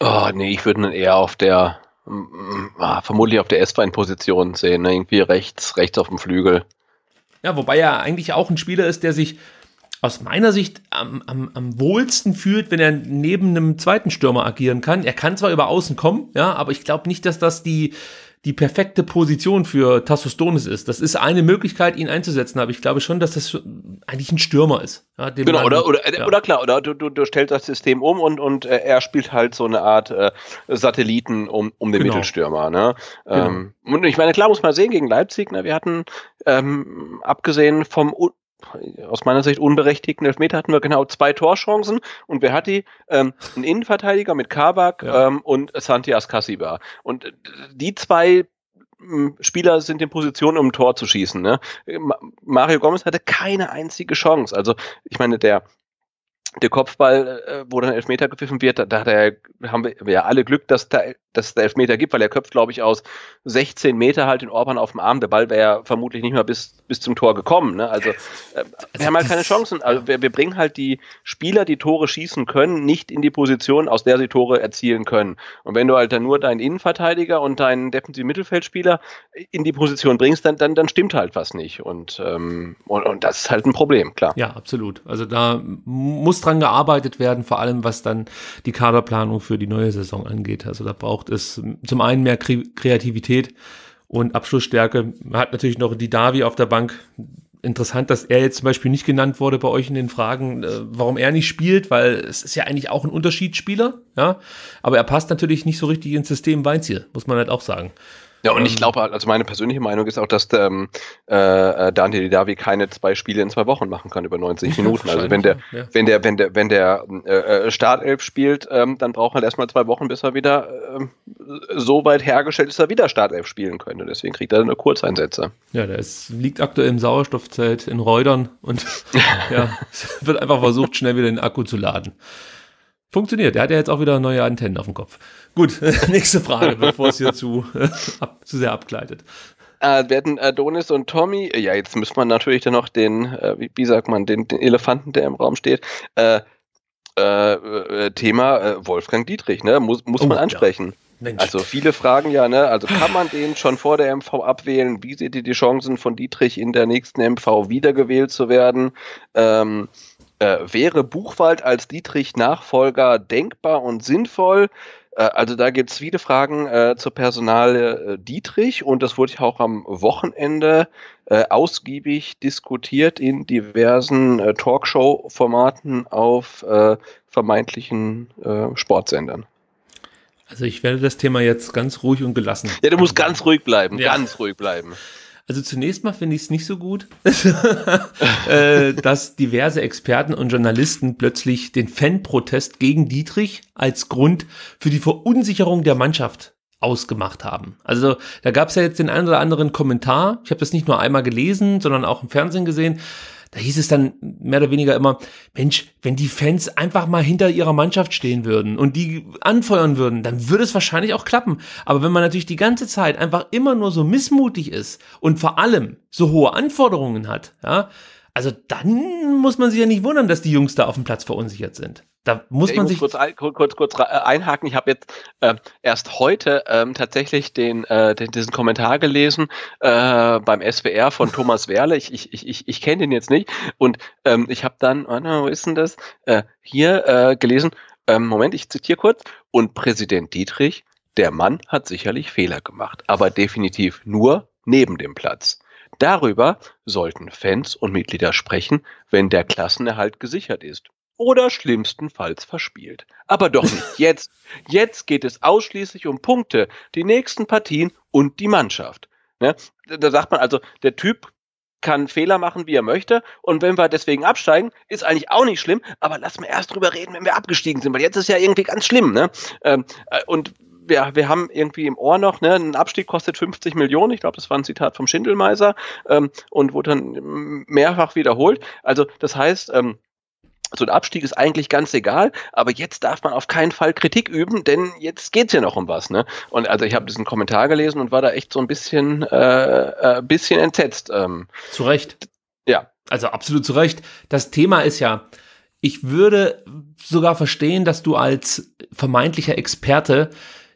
Oh, nee, ich würde ihn eher auf der, mm, mm, ah, vermutlich auf der S-Wein-Position sehen, ne? irgendwie rechts, rechts auf dem Flügel. Ja, wobei er eigentlich auch ein Spieler ist, der sich aus meiner Sicht am, am, am wohlsten fühlt, wenn er neben einem zweiten Stürmer agieren kann. Er kann zwar über außen kommen, ja, aber ich glaube nicht, dass das die, die perfekte Position für Tassos Donis ist. Das ist eine Möglichkeit, ihn einzusetzen, aber ich glaube schon, dass das eigentlich ein Stürmer ist. Ja, genau, oder, oder, äh, ja. oder klar, oder du, du, du stellst das System um und, und äh, er spielt halt so eine Art äh, Satelliten um, um den genau. Mittelstürmer. Ne? Genau. Ähm, genau. Und ich meine, klar muss man sehen, gegen Leipzig, ne, wir hatten, ähm, abgesehen vom aus meiner Sicht unberechtigten Elfmeter hatten wir genau zwei Torchancen und wer hat die? Ähm, ein Innenverteidiger mit Kabak ja. ähm, und Santias Ascasiba. Und äh, die zwei Spieler sind in Position, um ein Tor zu schießen. Ne? Mario Gomez hatte keine einzige Chance. Also ich meine, der der Kopfball, äh, wo dann Elfmeter gepfiffen wird, da, er, haben wir ja alle Glück, dass, da, dass es da Elfmeter gibt, weil er köpft, glaube ich, aus 16 Meter halt den Orban auf dem Arm. Der Ball wäre ja vermutlich nicht mal bis, bis zum Tor gekommen. Ne? Also, äh, wir haben halt keine Chancen. Also, wir, wir, bringen halt die Spieler, die Tore schießen können, nicht in die Position, aus der sie Tore erzielen können. Und wenn du halt dann nur deinen Innenverteidiger und deinen defensiven Mittelfeldspieler in die Position bringst, dann, dann, dann stimmt halt was nicht. Und, ähm, und, und das ist halt ein Problem, klar. Ja, absolut. Also da muss dran gearbeitet werden, vor allem was dann die Kaderplanung für die neue Saison angeht. Also da braucht es zum einen mehr Kreativität und Abschlussstärke. Man hat natürlich noch die Davi auf der Bank. Interessant, dass er jetzt zum Beispiel nicht genannt wurde bei euch in den Fragen, äh, warum er nicht spielt, weil es ist ja eigentlich auch ein Unterschiedsspieler, ja. Aber er passt natürlich nicht so richtig ins System Weinziel, muss man halt auch sagen. Ja, und ich ähm. glaube, also meine persönliche Meinung ist auch, dass ähm, äh, äh Daniel Davi keine zwei Spiele in zwei Wochen machen kann über 90 Minuten. Also wenn der, ja. wenn der, wenn der, wenn der äh, äh Startelf spielt, ähm, dann braucht er erstmal zwei Wochen, bis er wieder ähm, so weit hergestellt ist, dass er wieder Startelf spielen könnte. Deswegen kriegt er nur Kurzeinsätze. Ja, der ist, liegt aktuell im Sauerstoffzelt in Reudern und ja, wird einfach versucht, schnell wieder den Akku zu laden. Funktioniert. Er hat ja jetzt auch wieder neue Antennen auf dem Kopf. Gut, nächste Frage, bevor es hier zu, ab, zu sehr abgleitet. Äh, werden Adonis äh, und Tommy, äh, ja, jetzt müsste man natürlich dann noch den, äh, wie, wie, sagt man, den, den, Elefanten, der im Raum steht, äh, äh Thema Wolfgang Dietrich, ne? Muss, muss oh, man ansprechen. Ja. Also viele fragen ja, ne? Also kann man den schon vor der MV abwählen? Wie seht ihr die Chancen von Dietrich in der nächsten MV wiedergewählt zu werden? Ähm, äh, wäre Buchwald als Dietrich-Nachfolger denkbar und sinnvoll? Äh, also da gibt es viele Fragen äh, zur Personal äh, Dietrich und das wurde auch am Wochenende äh, ausgiebig diskutiert in diversen äh, Talkshow-Formaten auf vermeintlichen Sportsendern. Also ich werde das Thema jetzt ganz ruhig und gelassen. Ja, du musst ganz ruhig bleiben, ja. ganz ruhig bleiben. Also zunächst mal finde ich es nicht so gut, äh, dass diverse Experten und Journalisten plötzlich den Fanprotest gegen Dietrich als Grund für die Verunsicherung der Mannschaft ausgemacht haben. Also da gab es ja jetzt den einen oder anderen Kommentar. Ich habe das nicht nur einmal gelesen, sondern auch im Fernsehen gesehen. Da hieß es dann mehr oder weniger immer, Mensch, wenn die Fans einfach mal hinter ihrer Mannschaft stehen würden und die anfeuern würden, dann würde es wahrscheinlich auch klappen. Aber wenn man natürlich die ganze Zeit einfach immer nur so missmutig ist und vor allem so hohe Anforderungen hat, ja, also dann muss man sich ja nicht wundern, dass die Jungs da auf dem Platz verunsichert sind. Da muss ja, man muss sich kurz, ein, kurz, kurz kurz äh, einhaken. Ich habe jetzt äh, erst heute ähm, tatsächlich den, äh, den, diesen Kommentar gelesen äh, beim SWR von Thomas Werle. Ich, ich, ich, ich kenne den jetzt nicht. Und ähm, ich habe dann, oh, wo ist denn das? Äh, hier äh, gelesen. Ähm, Moment, ich zitiere kurz. Und Präsident Dietrich, der Mann hat sicherlich Fehler gemacht, aber definitiv nur neben dem Platz. Darüber sollten Fans und Mitglieder sprechen, wenn der Klassenerhalt gesichert ist oder schlimmstenfalls verspielt. Aber doch nicht jetzt. Jetzt geht es ausschließlich um Punkte, die nächsten Partien und die Mannschaft. Ja, ne? da sagt man also, der Typ kann Fehler machen, wie er möchte. Und wenn wir deswegen absteigen, ist eigentlich auch nicht schlimm. Aber lass mal erst drüber reden, wenn wir abgestiegen sind, weil jetzt ist ja irgendwie ganz schlimm. Ne? Ähm, äh, und ja, wir haben irgendwie im Ohr noch, ne, ein Abstieg kostet 50 Millionen. Ich glaube, das war ein Zitat vom Schindelmeiser ähm, und wurde dann mehrfach wiederholt. Also das heißt, ähm, so ein Abstieg ist eigentlich ganz egal, aber jetzt darf man auf keinen Fall Kritik üben, denn jetzt geht's ja noch um was. Ne? Und also ich habe diesen Kommentar gelesen und war da echt so ein bisschen, äh, äh, bisschen entsetzt. Ähm. Zu Recht. Ja. Also absolut zu Recht. Das Thema ist ja, ich würde sogar verstehen, dass du als vermeintlicher Experte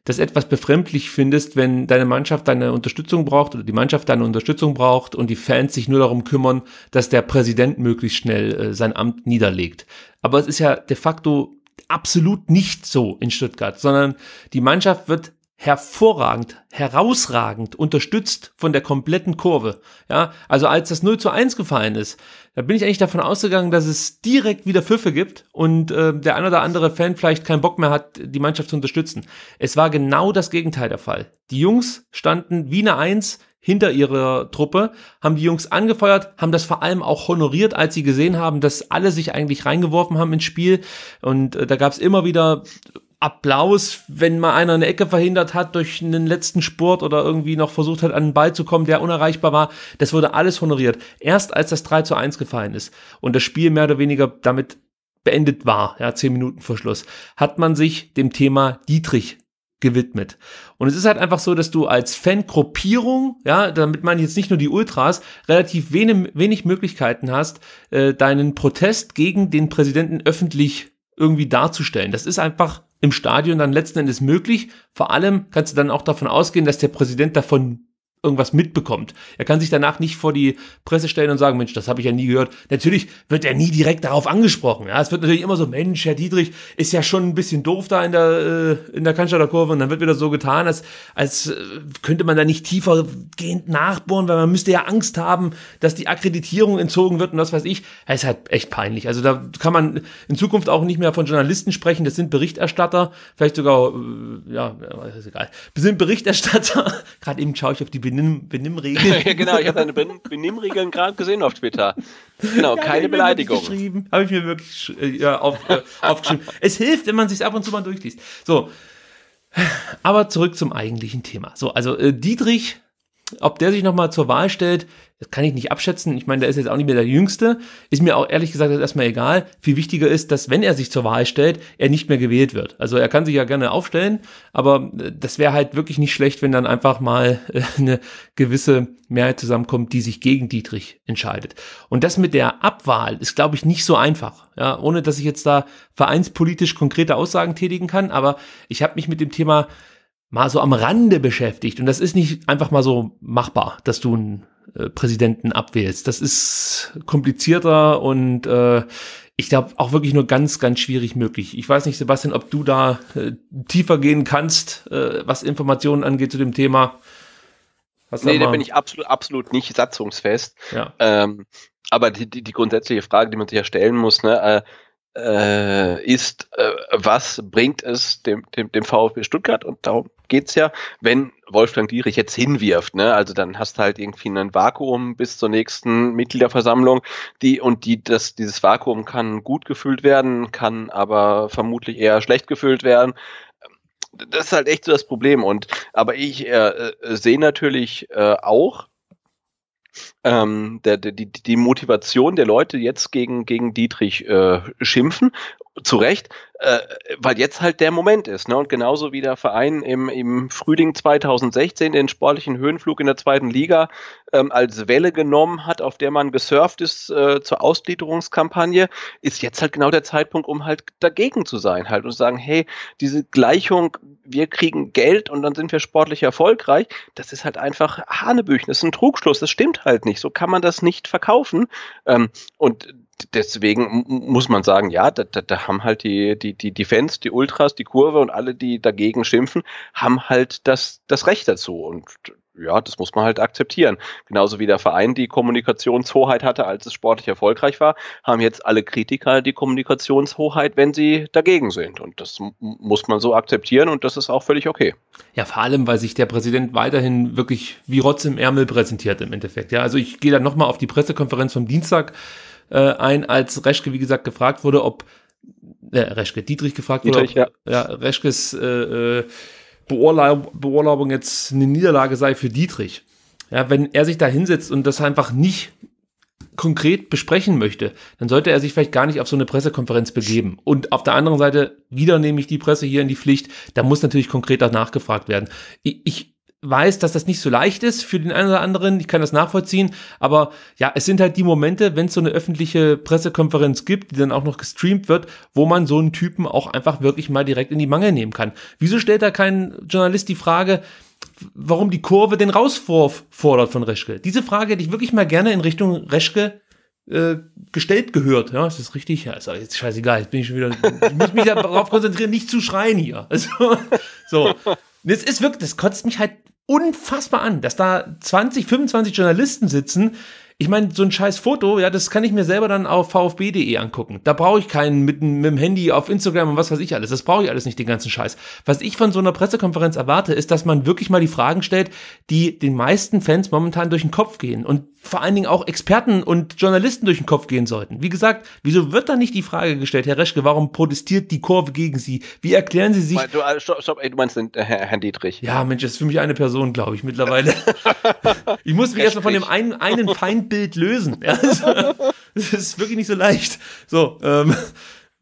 das etwas befremdlich findest, wenn deine Mannschaft deine Unterstützung braucht oder die Mannschaft deine Unterstützung braucht und die Fans sich nur darum kümmern, dass der Präsident möglichst schnell äh, sein Amt niederlegt. Aber es ist ja de facto absolut nicht so in Stuttgart, sondern die Mannschaft wird hervorragend, herausragend unterstützt von der kompletten Kurve. Ja, also als das 0 zu 1 gefallen ist, da bin ich eigentlich davon ausgegangen, dass es direkt wieder Pfiffe gibt und äh, der ein oder andere Fan vielleicht keinen Bock mehr hat, die Mannschaft zu unterstützen. Es war genau das Gegenteil der Fall. Die Jungs standen wie eine Eins hinter ihrer Truppe, haben die Jungs angefeuert, haben das vor allem auch honoriert, als sie gesehen haben, dass alle sich eigentlich reingeworfen haben ins Spiel. Und äh, da gab es immer wieder Applaus, wenn mal einer eine Ecke verhindert hat durch einen letzten Sport oder irgendwie noch versucht hat, an den Ball zu kommen, der unerreichbar war. Das wurde alles honoriert. Erst als das 3 zu 1 gefallen ist und das Spiel mehr oder weniger damit beendet war, ja, zehn Minuten vor Schluss, hat man sich dem Thema Dietrich gewidmet. Und es ist halt einfach so, dass du als Fangruppierung, ja, damit man jetzt nicht nur die Ultras, relativ wenig, wenig Möglichkeiten hast, äh, deinen Protest gegen den Präsidenten öffentlich irgendwie darzustellen. Das ist einfach im Stadion dann letzten Endes möglich. Vor allem kannst du dann auch davon ausgehen, dass der Präsident davon irgendwas mitbekommt. Er kann sich danach nicht vor die Presse stellen und sagen, Mensch, das habe ich ja nie gehört. Natürlich wird er nie direkt darauf angesprochen. Ja, es wird natürlich immer so, Mensch, Herr Dietrich ist ja schon ein bisschen doof da in der äh, in der Cannstatter Kurve und dann wird wieder so getan, als als äh, könnte man da nicht tiefer gehend nachbohren, weil man müsste ja Angst haben, dass die Akkreditierung entzogen wird und was weiß ich. Es ist halt echt peinlich. Also da kann man in Zukunft auch nicht mehr von Journalisten sprechen, das sind Berichterstatter, vielleicht sogar äh, ja, ist egal. Wir sind Berichterstatter. Gerade eben schaue ich auf die Benimm, Benimmregeln. ja, genau, ich habe deine Benimmregeln gerade gesehen auf Twitter. Genau, ja, keine Beleidigung. Geschrieben, habe ich mir wirklich äh, ja, auf, äh, aufgeschrieben. es hilft, wenn man sich ab und zu mal durchliest. So, aber zurück zum eigentlichen Thema. So, also äh, Dietrich ob der sich nochmal zur Wahl stellt, das kann ich nicht abschätzen. Ich meine, der ist jetzt auch nicht mehr der Jüngste. Ist mir auch ehrlich gesagt erstmal egal. Viel wichtiger ist, dass wenn er sich zur Wahl stellt, er nicht mehr gewählt wird. Also er kann sich ja gerne aufstellen, aber äh, das wäre halt wirklich nicht schlecht, wenn dann einfach mal äh, eine gewisse Mehrheit zusammenkommt, die sich gegen Dietrich entscheidet. Und das mit der Abwahl ist, glaube ich, nicht so einfach. Ja, ohne dass ich jetzt da vereinspolitisch konkrete Aussagen tätigen kann. Aber ich habe mich mit dem Thema mal so am Rande beschäftigt. Und das ist nicht einfach mal so machbar, dass du einen äh, Präsidenten abwählst. Das ist komplizierter und äh, ich glaube auch wirklich nur ganz, ganz schwierig möglich. Ich weiß nicht, Sebastian, ob du da äh, tiefer gehen kannst, äh, was Informationen angeht zu dem Thema. Hast nee, da bin ich absolut, absolut nicht satzungsfest. Ja. Ähm, aber die, die, die grundsätzliche Frage, die man sich ja stellen muss, ne, äh, äh, ist, äh, was bringt es dem, dem, dem VfB Stuttgart? Und darum geht es ja, wenn Wolfgang Dierich jetzt hinwirft, ne? Also dann hast du halt irgendwie ein Vakuum bis zur nächsten Mitgliederversammlung, die und die das dieses Vakuum kann gut gefüllt werden, kann aber vermutlich eher schlecht gefüllt werden das ist halt echt so das Problem. Und aber ich äh, äh sehe natürlich äh, auch, ähm, der, die, die Motivation der Leute jetzt gegen, gegen Dietrich äh, schimpfen, zu Recht, äh, weil jetzt halt der Moment ist. Ne? Und genauso wie der Verein im, im Frühling 2016 den sportlichen Höhenflug in der zweiten Liga ähm, als Welle genommen hat, auf der man gesurft ist äh, zur Ausgliederungskampagne, ist jetzt halt genau der Zeitpunkt, um halt dagegen zu sein halt und zu sagen, hey, diese Gleichung, wir kriegen Geld und dann sind wir sportlich erfolgreich, das ist halt einfach Hanebüchen, das ist ein Trugschluss, das stimmt halt nicht, so kann man das nicht verkaufen. Ähm, und deswegen muss man sagen, ja, da, da, da haben halt die, die, die, die Fans, die Ultras, die Kurve und alle, die dagegen schimpfen, haben halt das, das Recht dazu. Und ja, das muss man halt akzeptieren. Genauso wie der Verein die Kommunikationshoheit hatte, als es sportlich erfolgreich war, haben jetzt alle Kritiker die Kommunikationshoheit, wenn sie dagegen sind. Und das muss man so akzeptieren und das ist auch völlig okay. Ja, vor allem, weil sich der Präsident weiterhin wirklich wie Rotz im Ärmel präsentiert im Endeffekt. Ja, also ich gehe dann nochmal auf die Pressekonferenz vom Dienstag äh, ein, als Reschke, wie gesagt, gefragt wurde, ob äh, Reschke, Dietrich gefragt Dietrich, wurde, ob, ja. ja, Reschkes äh, äh, Beurlaub, Beurlaubung jetzt eine Niederlage sei für Dietrich. Ja, wenn er sich da hinsetzt und das einfach nicht konkret besprechen möchte, dann sollte er sich vielleicht gar nicht auf so eine Pressekonferenz begeben. Und auf der anderen Seite, wieder nehme ich die Presse hier in die Pflicht, da muss natürlich konkret konkreter nachgefragt werden. Ich, ich weiß, dass das nicht so leicht ist für den einen oder anderen. Ich kann das nachvollziehen. Aber ja, es sind halt die Momente, wenn es so eine öffentliche Pressekonferenz gibt, die dann auch noch gestreamt wird, wo man so einen Typen auch einfach wirklich mal direkt in die Mangel nehmen kann. Wieso stellt da kein Journalist die Frage, warum die Kurve den Rauswurf fordert von Reschke? Diese Frage hätte ich wirklich mal gerne in Richtung Reschke äh, gestellt gehört. Ja, ist das richtig? Ja, ist jetzt scheißegal. Jetzt bin ich schon wieder. Ich muss mich darauf konzentrieren, nicht zu schreien hier. Also, so. Das ist wirklich, das kotzt mich halt unfassbar an, dass da 20, 25 Journalisten sitzen, ich meine, so ein scheiß Foto, ja, das kann ich mir selber dann auf vfb.de angucken. Da brauche ich keinen mit, mit dem Handy auf Instagram und was weiß ich alles. Das brauche ich alles nicht, den ganzen Scheiß. Was ich von so einer Pressekonferenz erwarte, ist, dass man wirklich mal die Fragen stellt, die den meisten Fans momentan durch den Kopf gehen und vor allen Dingen auch Experten und Journalisten durch den Kopf gehen sollten. Wie gesagt, wieso wird da nicht die Frage gestellt, Herr Reschke, warum protestiert die Kurve gegen Sie? Wie erklären Sie sich... Du, äh, stopp, stopp, du meinst den, äh, Herrn Dietrich. Ja, Mensch, das ist für mich eine Person, glaube ich, mittlerweile. ich muss mich erstmal von dem einen, einen Feind Bild lösen. Also, das ist wirklich nicht so leicht. So, ähm,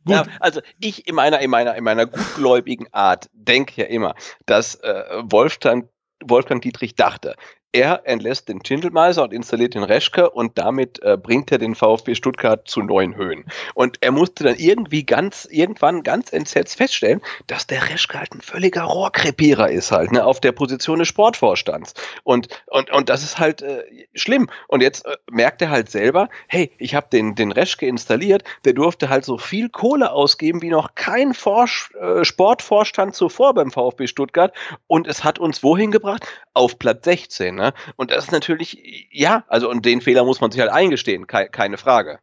gut. Ja, also ich in meiner, in meiner, in meiner gutgläubigen Art denke ja immer, dass äh, Wolfgang Wolfgang Dietrich dachte, er entlässt den Tintelmeiser und installiert den Reschke und damit äh, bringt er den VfB Stuttgart zu neuen Höhen. Und er musste dann irgendwie ganz, irgendwann ganz entsetzt feststellen, dass der Reschke halt ein völliger Rohrkrepierer ist halt, ne, auf der Position des Sportvorstands. Und, und, und das ist halt äh, schlimm. Und jetzt äh, merkt er halt selber, hey, ich habe den, den Reschke installiert, der durfte halt so viel Kohle ausgeben wie noch kein Vor äh, Sportvorstand zuvor beim VfB Stuttgart und es hat uns wohin gebracht? Auf Platz 16, ne? Und das ist natürlich, ja, also und den Fehler muss man sich halt eingestehen, ke keine Frage.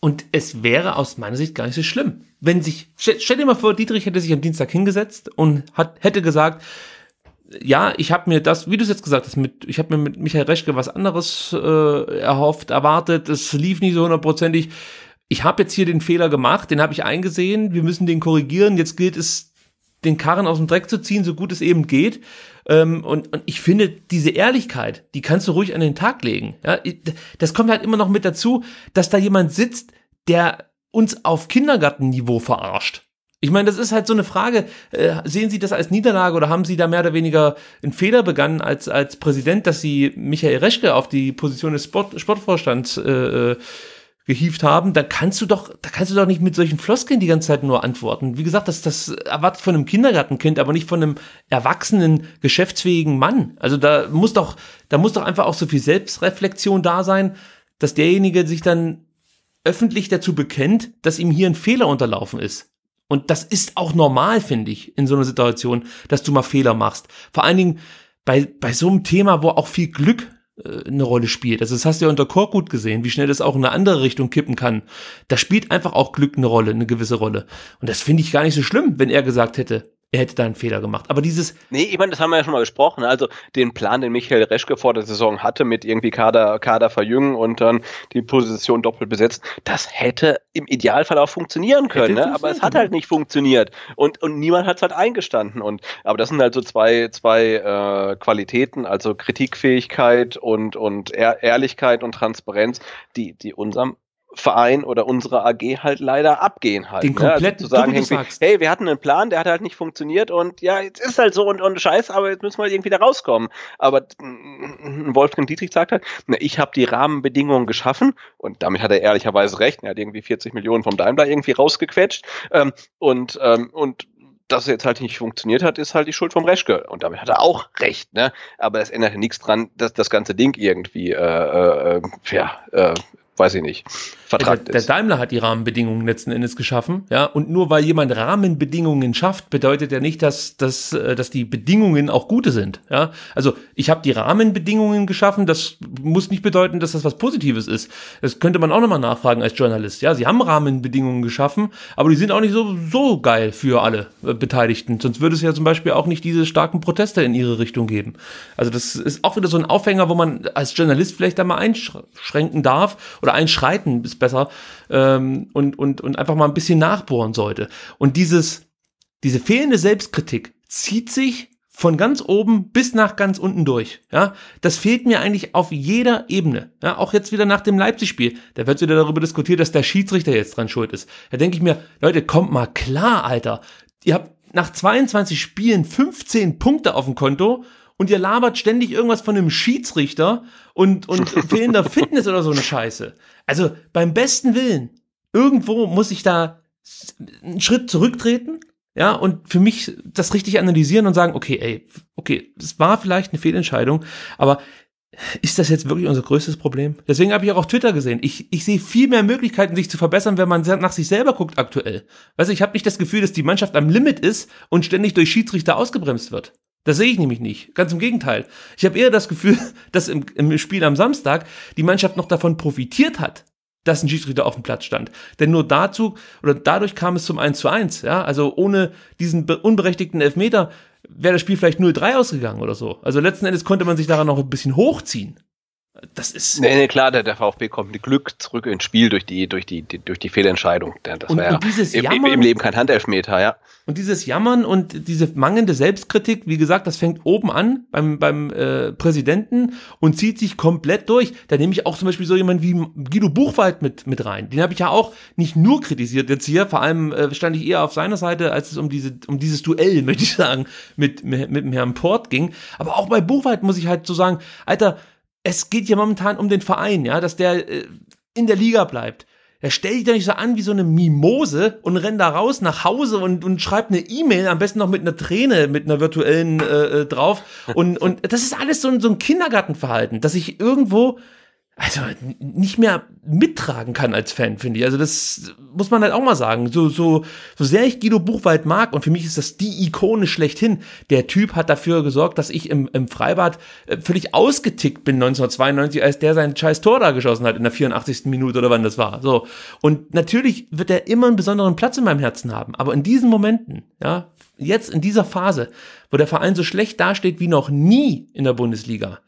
Und es wäre aus meiner Sicht gar nicht so schlimm, wenn sich, stell dir mal vor, Dietrich hätte sich am Dienstag hingesetzt und hat, hätte gesagt, ja, ich habe mir das, wie du es jetzt gesagt hast, mit, ich habe mir mit Michael Reschke was anderes äh, erhofft, erwartet, es lief nicht so hundertprozentig. Ich habe jetzt hier den Fehler gemacht, den habe ich eingesehen, wir müssen den korrigieren, jetzt gilt es, den Karren aus dem Dreck zu ziehen, so gut es eben geht. Ähm, und, und ich finde, diese Ehrlichkeit, die kannst du ruhig an den Tag legen. Ja? Das kommt halt immer noch mit dazu, dass da jemand sitzt, der uns auf Kindergartenniveau verarscht. Ich meine, das ist halt so eine Frage. Äh, sehen Sie das als Niederlage oder haben Sie da mehr oder weniger einen Fehler begangen als, als Präsident, dass Sie Michael Reschke auf die Position des Sport, Sportvorstands äh, äh gehieft haben, dann kannst du doch, da kannst du doch nicht mit solchen Floskeln die ganze Zeit nur antworten. Wie gesagt, das, das erwartet von einem Kindergartenkind, aber nicht von einem erwachsenen, geschäftsfähigen Mann. Also da muss doch, da muss doch einfach auch so viel Selbstreflexion da sein, dass derjenige sich dann öffentlich dazu bekennt, dass ihm hier ein Fehler unterlaufen ist. Und das ist auch normal, finde ich, in so einer Situation, dass du mal Fehler machst. Vor allen Dingen bei, bei so einem Thema, wo auch viel Glück äh, eine Rolle spielt. Also das hast du ja unter Korkut gesehen, wie schnell das auch in eine andere Richtung kippen kann. Da spielt einfach auch Glück eine Rolle, eine gewisse Rolle. Und das finde ich gar nicht so schlimm, wenn er gesagt hätte, er hätte da einen Fehler gemacht. Aber dieses. Nee, ich meine, das haben wir ja schon mal besprochen. Also den Plan, den Michael Reschke vor der Saison hatte, mit irgendwie Kader, Kader verjüngen und dann die Position doppelt besetzen, das hätte im Idealfall auch funktionieren können. Ne? Aber es hat genau. halt nicht funktioniert. Und, und niemand hat es halt eingestanden. Und, aber das sind halt so zwei, zwei äh, Qualitäten, also Kritikfähigkeit und, und Ehrlichkeit und Transparenz, die, die unserem Verein oder unsere AG halt leider abgehen halt. Den ne? Also kompletten, also zu sagen, du, du hey, wir hatten einen Plan, der hat halt nicht funktioniert und ja, jetzt ist halt so und, und scheiß, aber jetzt müssen wir halt irgendwie da rauskommen. Aber Wolfgang Dietrich sagt halt, ne, ich habe die Rahmenbedingungen geschaffen und damit hat er ehrlicherweise recht, er hat irgendwie 40 Millionen vom Daimler irgendwie rausgequetscht ähm, und, ähm, und dass es jetzt halt nicht funktioniert hat, ist halt die Schuld vom Reschke. Und damit hat er auch recht, ne? Aber das ändert ja nichts dran, dass das ganze Ding irgendwie äh, äh, äh ja, äh, weiß ich nicht, Vertrag der, der, Daimler hat die Rahmenbedingungen letzten Endes geschaffen, ja, und nur weil jemand Rahmenbedingungen schafft, bedeutet ja nicht, dass, dass, äh, dass die Bedingungen auch gute sind, ja. Also ich habe die Rahmenbedingungen geschaffen, das muss nicht bedeuten, dass das was Positives ist. Das könnte man auch nochmal nachfragen als Journalist, ja. Sie haben Rahmenbedingungen geschaffen, aber die sind auch nicht so, so geil für alle äh, Beteiligten, sonst würde es ja zum Beispiel auch nicht diese starken Proteste in ihre Richtung geben. Also das ist auch wieder so ein Aufhänger, wo man als Journalist vielleicht einmal einschränken darf oder oder ein Schreiten ist besser ähm, und, und, und einfach mal ein bisschen nachbohren sollte. Und dieses, diese fehlende Selbstkritik zieht sich von ganz oben bis nach ganz unten durch. Ja, das fehlt mir eigentlich auf jeder Ebene. Ja, auch jetzt wieder nach dem Leipzig-Spiel. Da wird wieder darüber diskutiert, dass der Schiedsrichter jetzt dran schuld ist. Da denke ich mir, Leute, kommt mal klar, Alter. Ihr habt nach 22 Spielen 15 Punkte auf dem Konto und ihr labert ständig irgendwas von einem Schiedsrichter und, und fehlender Fitness oder so eine Scheiße. Also beim besten Willen, irgendwo muss ich da einen Schritt zurücktreten, ja, und für mich das richtig analysieren und sagen, okay, ey, okay, es war vielleicht eine Fehlentscheidung, aber ist das jetzt wirklich unser größtes Problem? Deswegen habe ich auch auf Twitter gesehen. Ich, ich sehe viel mehr Möglichkeiten, sich zu verbessern, wenn man nach sich selber guckt aktuell. Weißt du, ich habe nicht das Gefühl, dass die Mannschaft am Limit ist und ständig durch Schiedsrichter ausgebremst wird. Das sehe ich nämlich nicht. Ganz im Gegenteil. Ich habe eher das Gefühl, dass im, im, Spiel am Samstag die Mannschaft noch davon profitiert hat, dass ein Schiedsrichter auf dem Platz stand. Denn nur dazu oder dadurch kam es zum 1 zu 1. Ja? Also ohne diesen unberechtigten Elfmeter wäre das Spiel vielleicht 0-3 ausgegangen oder so. Also letzten Endes konnte man sich daran noch ein bisschen hochziehen. Das ist. Nee, nee, klar, der, der VfB kommt mit Glück zurück ins Spiel durch die, durch die, die durch die Fehlentscheidung. Das und, war ja und dieses im, Jammern, im Leben kein Handelfmeter, ja. Und dieses Jammern und diese mangelnde Selbstkritik, wie gesagt, das fängt oben an beim, beim äh, Präsidenten und zieht sich komplett durch. Da nehme ich auch zum Beispiel so jemanden wie Guido Buchwald mit, mit rein. Den habe ich ja auch nicht nur kritisiert jetzt hier, vor allem äh, stand ich eher auf seiner Seite, als es um, diese, um dieses Duell, möchte ich sagen, mit, mit, mit dem Herrn Port ging. Aber auch bei Buchwald muss ich halt so sagen, Alter, es geht ja momentan um den Verein, ja, dass der äh, in der Liga bleibt. Er stellt sich doch nicht so an wie so eine Mimose und rennt da raus nach Hause und, und schreib eine E-Mail, am besten noch mit einer Träne, mit einer virtuellen äh, äh drauf. Und, und das ist alles so ein, so ein Kindergartenverhalten, dass ich irgendwo also nicht mehr mittragen kann als Fan, finde ich. Also das muss man halt auch mal sagen. So, so, so sehr ich Guido Buchwald mag und für mich ist das die Ikone schlechthin, der Typ hat dafür gesorgt, dass ich im, im Freibad äh, völlig ausgetickt bin 1992, als der sein scheiß Tor da geschossen hat in der 84. Minute oder wann das war. So. Und natürlich wird er immer einen besonderen Platz in meinem Herzen haben. Aber in diesen Momenten, ja, jetzt in dieser Phase, wo der Verein so schlecht dasteht wie noch nie in der Bundesliga,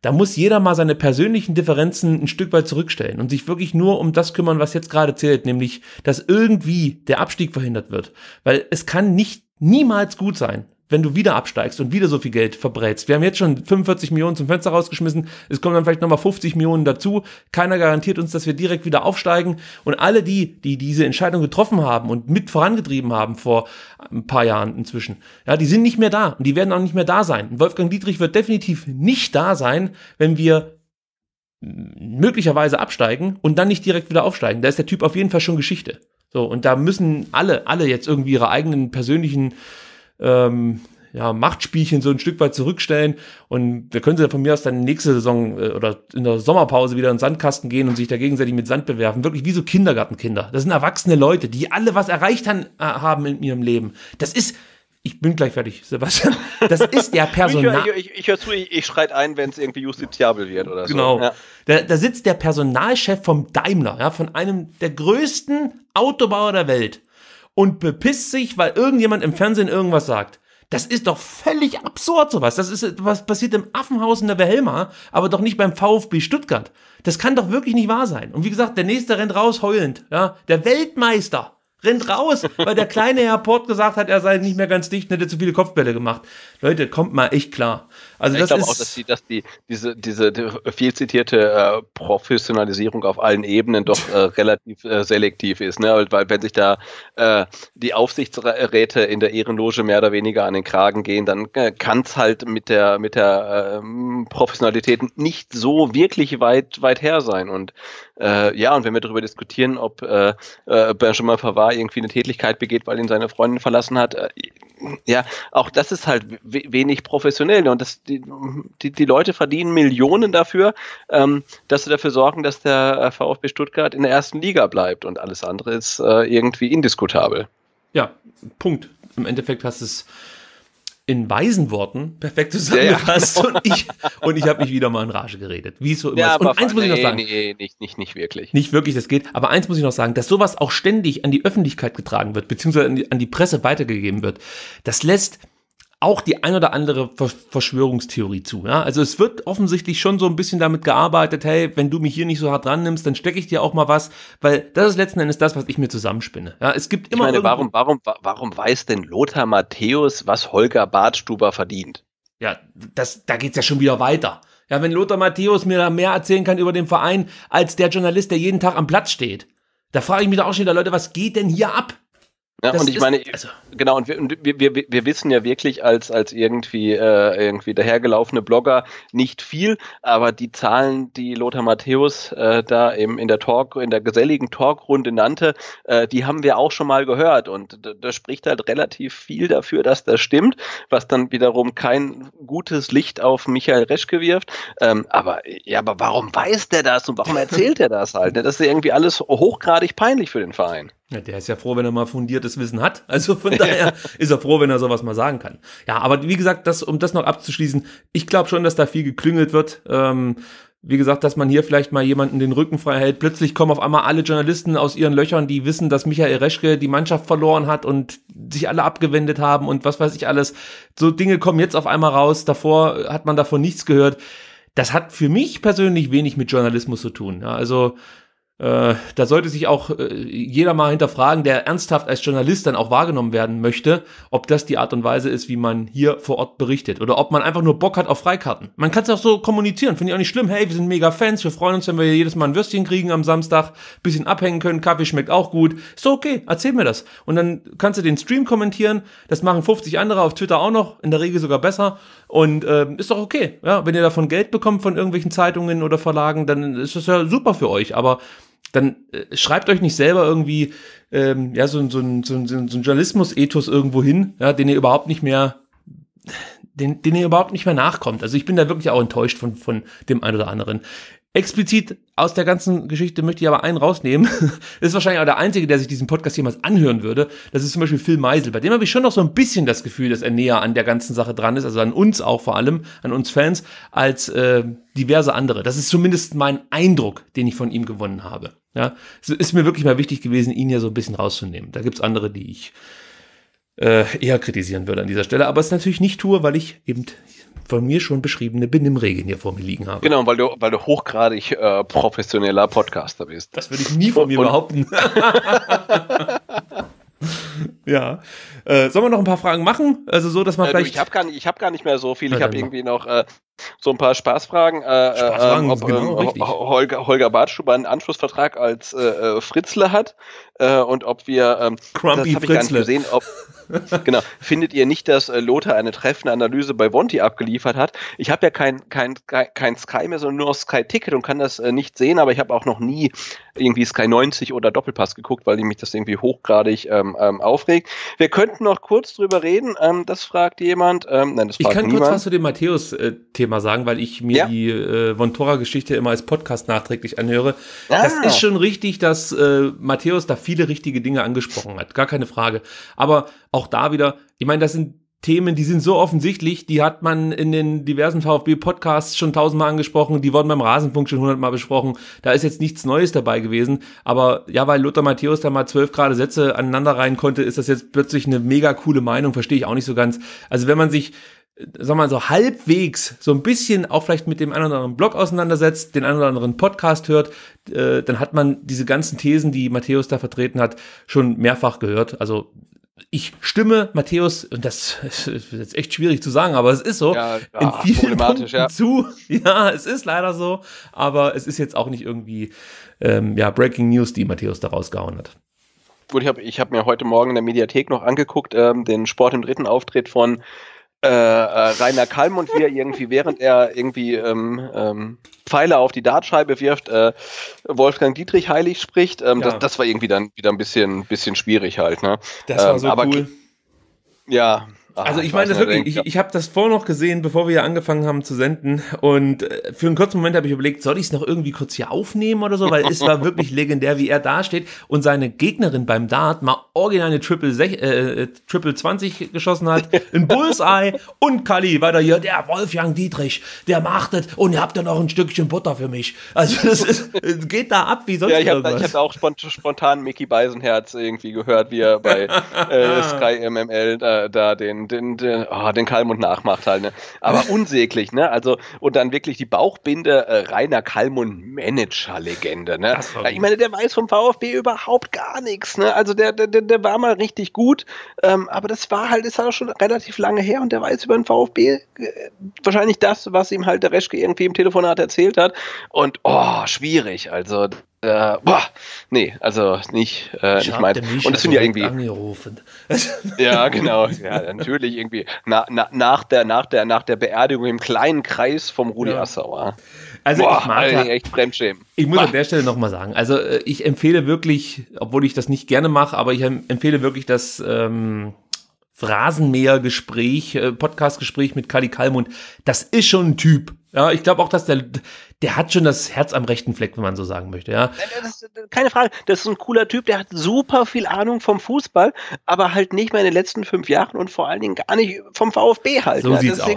da muss jeder mal seine persönlichen Differenzen ein Stück weit zurückstellen und sich wirklich nur um das kümmern, was jetzt gerade zählt, nämlich, dass irgendwie der Abstieg verhindert wird. Weil es kann nicht niemals gut sein, wenn du wieder absteigst und wieder so viel Geld verbrätst. Wir haben jetzt schon 45 Millionen zum Fenster rausgeschmissen, es kommen dann vielleicht nochmal 50 Millionen dazu. Keiner garantiert uns, dass wir direkt wieder aufsteigen. Und alle die, die diese Entscheidung getroffen haben und mit vorangetrieben haben vor ein paar Jahren inzwischen, ja, die sind nicht mehr da und die werden auch nicht mehr da sein. Wolfgang Dietrich wird definitiv nicht da sein, wenn wir möglicherweise absteigen und dann nicht direkt wieder aufsteigen. Da ist der Typ auf jeden Fall schon Geschichte. So, und da müssen alle, alle jetzt irgendwie ihre eigenen persönlichen ähm, ja, Machtspielchen so ein Stück weit zurückstellen und wir können sie von mir aus dann nächste Saison äh, oder in der Sommerpause wieder in den Sandkasten gehen und sich da gegenseitig mit Sand bewerfen. Wirklich wie so Kindergartenkinder. Das sind erwachsene Leute, die alle was erreicht han, äh, haben in ihrem Leben. Das ist, ich bin gleich fertig, Sebastian. Das ist der Personal. ich, ich, ich, ich höre zu, ich, schreit ein, wenn es irgendwie justiziabel wird oder so. Genau. Ja. Da, da, sitzt der Personalchef vom Daimler, ja, von einem der größten Autobauer der Welt und bepisst sich, weil irgendjemand im Fernsehen irgendwas sagt. Das ist doch völlig absurd, sowas. Das ist, was passiert im Affenhaus in der Wilhelma, aber doch nicht beim VfB Stuttgart. Das kann doch wirklich nicht wahr sein. Und wie gesagt, der nächste rennt raus heulend, ja. Der Weltmeister rennt raus, weil der kleine Herr Port gesagt hat, er sei nicht mehr ganz dicht und hätte zu viele Kopfbälle gemacht. Leute, kommt mal echt klar. Also ich glaube auch, dass die, dass die diese, diese viel zitierte äh, Professionalisierung auf allen Ebenen doch äh, relativ äh, selektiv ist, ne? Weil wenn sich da äh, die Aufsichtsräte in der Ehrenloge mehr oder weniger an den Kragen gehen, dann äh, kann es halt mit der mit der äh, Professionalität nicht so wirklich weit weit her sein. Und äh, ja, und wenn wir darüber diskutieren, ob äh, äh Benjamin Favard irgendwie eine Tätigkeit begeht, weil ihn seine Freundin verlassen hat, äh, ja, auch das ist halt wenig professionell und das die, die, Leute verdienen Millionen dafür, ähm, dass sie dafür sorgen, dass der äh, VfB Stuttgart in der ersten Liga bleibt und alles andere ist äh, irgendwie indiskutabel. Ja, Punkt. Im Endeffekt hast du es in weisen Worten perfekt zusammengefasst ja, ja. und ich, und ich habe mich wieder mal in Rage geredet. Wie so immer. Ja, und eins muss nee, ich noch sagen. Nee, nicht, nicht, nicht wirklich. Nicht wirklich, das geht. Aber eins muss ich noch sagen, dass sowas auch ständig an die Öffentlichkeit getragen wird, beziehungsweise an die, an die Presse weitergegeben wird. Das lässt auch die ein oder andere Verschwörungstheorie zu. Ja? Also es wird offensichtlich schon so ein bisschen damit gearbeitet, hey, wenn du mich hier nicht so hart dran nimmst, dann stecke ich dir auch mal was, weil das ist letzten Endes das, was ich mir zusammenspinne. Ja, es gibt immer. Ich meine, warum, warum, warum weiß denn Lothar Matthäus, was Holger Bartstuber verdient? Ja, das, da geht's ja schon wieder weiter. Ja, wenn Lothar Matthäus mir da mehr erzählen kann über den Verein, als der Journalist, der jeden Tag am Platz steht, da frage ich mich doch auch schon wieder, Leute, was geht denn hier ab? Ja, und ich meine, also genau, und wir, und wir, wir, wir wissen ja wirklich als, als irgendwie, äh, irgendwie dahergelaufene Blogger nicht viel, aber die Zahlen, die Lothar Matthäus äh, da eben in der Talk, in der geselligen Talkrunde nannte, äh, die haben wir auch schon mal gehört und das spricht halt relativ viel dafür, dass das stimmt, was dann wiederum kein gutes Licht auf Michael Reschke wirft. Ähm, aber ja, aber warum weiß der das und warum erzählt er das halt? Das ist irgendwie alles hochgradig peinlich für den Verein. Ja, der ist ja froh, wenn er mal fundiertes Wissen hat. Also von daher ist er froh, wenn er sowas mal sagen kann. Ja, aber wie gesagt, das, um das noch abzuschließen, ich glaube schon, dass da viel geklüngelt wird. Ähm, wie gesagt, dass man hier vielleicht mal jemanden den Rücken frei hält. Plötzlich kommen auf einmal alle Journalisten aus ihren Löchern, die wissen, dass Michael Reschke die Mannschaft verloren hat und sich alle abgewendet haben und was weiß ich alles. So Dinge kommen jetzt auf einmal raus. Davor hat man davon nichts gehört. Das hat für mich persönlich wenig mit Journalismus zu tun. Ja, also äh, da sollte sich auch äh, jeder mal hinterfragen, der ernsthaft als Journalist dann auch wahrgenommen werden möchte, ob das die Art und Weise ist, wie man hier vor Ort berichtet oder ob man einfach nur Bock hat auf Freikarten. Man kann es auch so kommunizieren, finde ich auch nicht schlimm. Hey, wir sind mega Fans, wir freuen uns, wenn wir jedes Mal ein Würstchen kriegen am Samstag, bisschen abhängen können, Kaffee schmeckt auch gut. Ist so okay, erzähl mir das. Und dann kannst du den Stream kommentieren, das machen 50 andere auf Twitter auch noch, in der Regel sogar besser und äh, ist doch okay. Ja, wenn ihr davon Geld bekommt von irgendwelchen Zeitungen oder Verlagen, dann ist das ja super für euch, aber dann äh, schreibt euch nicht selber irgendwie ähm, ja, so, so, so, so, so ein Journalismus-Ethos irgendwo hin, ja, den ihr überhaupt nicht mehr, den, den ihr überhaupt nicht mehr nachkommt. Also ich bin da wirklich auch enttäuscht von, von dem einen oder anderen. Explizit aus der ganzen Geschichte möchte ich aber einen rausnehmen. ist wahrscheinlich auch der Einzige, der sich diesen Podcast jemals anhören würde. Das ist zum Beispiel Phil Meisel. Bei dem habe ich schon noch so ein bisschen das Gefühl, dass er näher an der ganzen Sache dran ist, also an uns auch vor allem, an uns Fans, als äh, diverse andere. Das ist zumindest mein Eindruck, den ich von ihm gewonnen habe. Ja, es ist mir wirklich mal wichtig gewesen, ihn ja so ein bisschen rauszunehmen. Da gibt's andere, die ich äh, eher kritisieren würde an dieser Stelle, aber es natürlich nicht tue, weil ich eben von mir schon beschriebene Benimmregeln hier vor mir liegen habe. Genau, weil du, weil du hochgradig äh, professioneller Podcaster bist. Das würde ich nie von mir behaupten. ja. Äh, sollen wir noch ein paar Fragen machen? Also so, dass man äh, vielleicht. Du, ich habe gar, nicht, hab gar nicht mehr so viel. ich habe irgendwie noch äh, so ein paar Spaßfragen. Äh, äh, Spaßfragen, ähm, ob, genau, ähm, Holger, Holger Bartschuber einen Anschlussvertrag als äh, Fritzle hat und ob wir. Ähm, Crumpy das habe ich gar nicht gesehen, ob. genau. Findet ihr nicht, dass Lothar eine treffende Analyse bei Vonti abgeliefert hat? Ich habe ja kein, kein, kein Sky mehr, sondern nur auf Sky Ticket und kann das nicht sehen, aber ich habe auch noch nie irgendwie Sky 90 oder Doppelpass geguckt, weil ich mich das irgendwie hochgradig ähm, ähm, aufregt. Wir könnten noch kurz drüber reden. Ähm, das fragt jemand. Ähm, nein, das fragt ich kann niemand. kurz was zu dem Matthäus-Thema sagen, weil ich mir ja? die äh, Vontora-Geschichte immer als Podcast nachträglich anhöre. Ah. Das ist schon richtig, dass äh, Matthäus da viele richtige Dinge angesprochen hat. Gar keine Frage. Aber auch da wieder, ich meine, das sind Themen, die sind so offensichtlich, die hat man in den diversen VfB-Podcasts schon tausendmal angesprochen, die wurden beim Rasenfunk schon hundertmal besprochen. Da ist jetzt nichts Neues dabei gewesen. Aber ja, weil Lothar Matthäus da mal zwölf gerade Sätze aneinander rein konnte, ist das jetzt plötzlich eine mega coole Meinung, verstehe ich auch nicht so ganz. Also wenn man sich sagen wir mal so halbwegs so ein bisschen auch vielleicht mit dem einen oder anderen Blog auseinandersetzt, den einen oder anderen Podcast hört, äh, dann hat man diese ganzen Thesen, die Matthäus da vertreten hat, schon mehrfach gehört. Also ich stimme Matthäus, und das ist jetzt echt schwierig zu sagen, aber es ist so, ja, ja, in vielen Punkten ja. zu. Ja, es ist leider so, aber es ist jetzt auch nicht irgendwie ähm, ja, Breaking News, die Matthäus da rausgehauen hat. Gut, ich habe ich hab mir heute Morgen in der Mediathek noch angeguckt, ähm, den Sport im dritten Auftritt von äh, äh, Rainer Kalm und wir irgendwie, während er irgendwie ähm, ähm, Pfeile auf die Dartscheibe wirft, äh, Wolfgang Dietrich heilig spricht. Ähm, ja. das, das, war irgendwie dann wieder ein bisschen, bisschen schwierig halt. Ne? Das war ähm, so aber, cool. Ja, Ah, also ich meine das wirklich, denkt, ich, ich habe das vorher noch gesehen, bevor wir hier angefangen haben zu senden und äh, für einen kurzen Moment habe ich überlegt, soll ich es noch irgendwie kurz hier aufnehmen oder so, weil es war wirklich legendär, wie er dasteht und seine Gegnerin beim Dart mal original eine Triple, äh, äh, Triple 20 geschossen hat, ein Bullseye und Kali da hier, der Wolfgang Dietrich, der machtet und ihr habt ja noch ein Stückchen Butter für mich. Also das geht da ab wie sonst ja, ich hab, ich habe auch spontan Mickey Beisenherz irgendwie gehört, wie er bei äh, Sky MML da, äh, da den den, den, ah, den, oh, den Kalmund nachmacht halt, ne? Aber unsäglich, ne? Also, und dann wirklich die Bauchbinde äh, Rainer Kalmund Manager-Legende, ne? Ja, Ich meine, der weiß vom VfB überhaupt gar nichts, ne? Also der, der, der war mal richtig gut, ähm, aber das war halt, ist halt auch schon relativ lange her und der weiß über den VfB äh, wahrscheinlich das, was ihm halt der Reschke irgendwie im Telefonat erzählt hat. Und oh, schwierig. Also äh, boah, nee, also nicht, äh, ich nicht mein. Und das also finde ich irgendwie. Angerufen. ja, genau. Ja, natürlich irgendwie na, na, nach, der, nach, der, nach der Beerdigung im kleinen Kreis vom Rudi ja. Assauer. Also boah, ich mag ja, echt Fremdschämen. Ich muss boah. an der Stelle nochmal sagen, also äh, ich empfehle wirklich, obwohl ich das nicht gerne mache, aber ich empfehle wirklich dass. ähm, Rasenmähergespräch, äh, Podcastgespräch mit Kali Kalmund, das ist schon ein Typ. Ja, ich glaube auch, dass der, der hat schon das Herz am rechten Fleck, wenn man so sagen möchte, ja. Äh, äh, keine Frage, das ist ein cooler Typ, der hat super viel Ahnung vom Fußball, aber halt nicht mehr in den letzten fünf Jahren und vor allen Dingen gar nicht vom VfB halt. So ja. sieht's aus.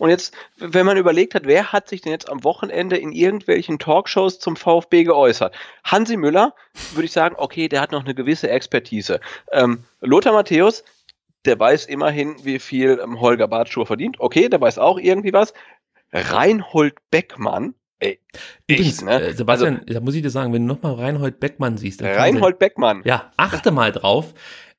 Und jetzt, wenn man überlegt hat, wer hat sich denn jetzt am Wochenende in irgendwelchen Talkshows zum VfB geäußert? Hansi Müller, würde ich sagen, okay, der hat noch eine gewisse Expertise. Ähm, Lothar Matthäus, der weiß immerhin, wie viel ähm, Holger Bartschur verdient. Okay, der weiß auch irgendwie was. Reinhold Beckmann. Ey, Übrigens, ich, ne? Äh, Sebastian, also, da muss ich dir sagen, wenn du nochmal Reinhold Beckmann siehst. Reinhold Beckmann. Ja, achte mal drauf.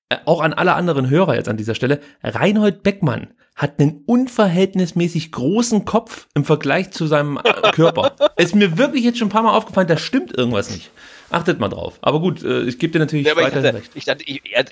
Äh, auch an alle anderen Hörer jetzt an dieser Stelle. Reinhold Beckmann hat einen unverhältnismäßig großen Kopf im Vergleich zu seinem äh, Körper. ist mir wirklich jetzt schon ein paar Mal aufgefallen, da stimmt irgendwas nicht. Achtet mal drauf. Aber gut, äh, ich gebe dir natürlich ja, weiter recht. Ich dachte, ich, er,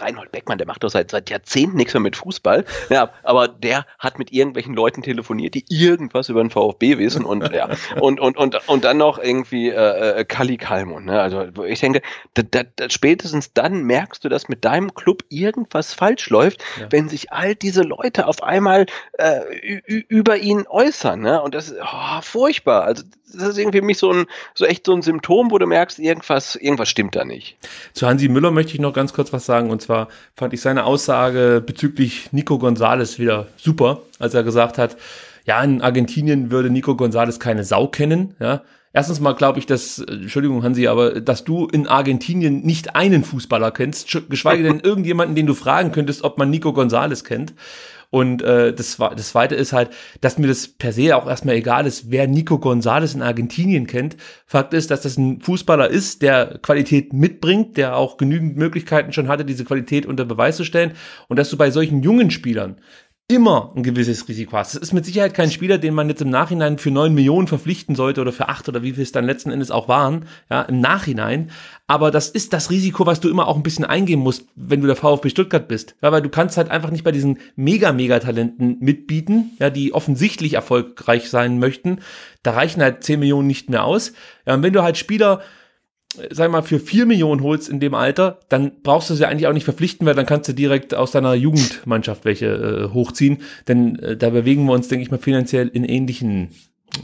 Reinhold Beckmann, der macht doch seit, seit Jahrzehnten nichts mehr mit Fußball. Ja, aber der hat mit irgendwelchen Leuten telefoniert, die irgendwas über den VfB wissen und ja, und, und, und, und dann noch irgendwie äh, äh Kali Kalmon. Ne? Also ich denke, da, da, da, spätestens dann merkst du, dass mit deinem Club irgendwas falsch läuft, ja. wenn sich all diese Leute auf einmal äh, über ihn äußern. Ne? Und das ist oh, furchtbar. Also das ist irgendwie für mich so ein, so echt so ein Symptom, wo du merkst, irgendwas, irgendwas stimmt da nicht. Zu Hansi Müller möchte ich noch ganz kurz was sagen. Und zwar fand ich seine Aussage bezüglich Nico Gonzales wieder super, als er gesagt hat, ja, in Argentinien würde Nico Gonzales keine Sau kennen, ja. Erstens mal glaube ich, dass, Entschuldigung Hansi, aber dass du in Argentinien nicht einen Fußballer kennst, geschweige denn irgendjemanden, den du fragen könntest, ob man Nico Gonzales kennt. Und äh, das, das Zweite ist halt, dass mir das per se auch erstmal egal ist, wer Nico Gonzalez in Argentinien kennt. Fakt ist, dass das ein Fußballer ist, der Qualität mitbringt, der auch genügend Möglichkeiten schon hatte, diese Qualität unter Beweis zu stellen. Und dass du bei solchen jungen Spielern immer ein gewisses Risiko hast. Es ist mit Sicherheit kein Spieler, den man jetzt im Nachhinein für neun Millionen verpflichten sollte oder für acht oder wie viel es dann letzten Endes auch waren, ja, im Nachhinein. Aber das ist das Risiko, was du immer auch ein bisschen eingehen musst, wenn du der VfB Stuttgart bist. Ja, weil du kannst halt einfach nicht bei diesen mega, mega Talenten mitbieten, ja, die offensichtlich erfolgreich sein möchten. Da reichen halt zehn Millionen nicht mehr aus. Ja, und wenn du halt Spieler sag mal, für vier Millionen holst in dem Alter, dann brauchst du sie eigentlich auch nicht verpflichten, weil dann kannst du direkt aus deiner Jugendmannschaft welche äh, hochziehen. Denn äh, da bewegen wir uns, denke ich mal, finanziell in ähnlichen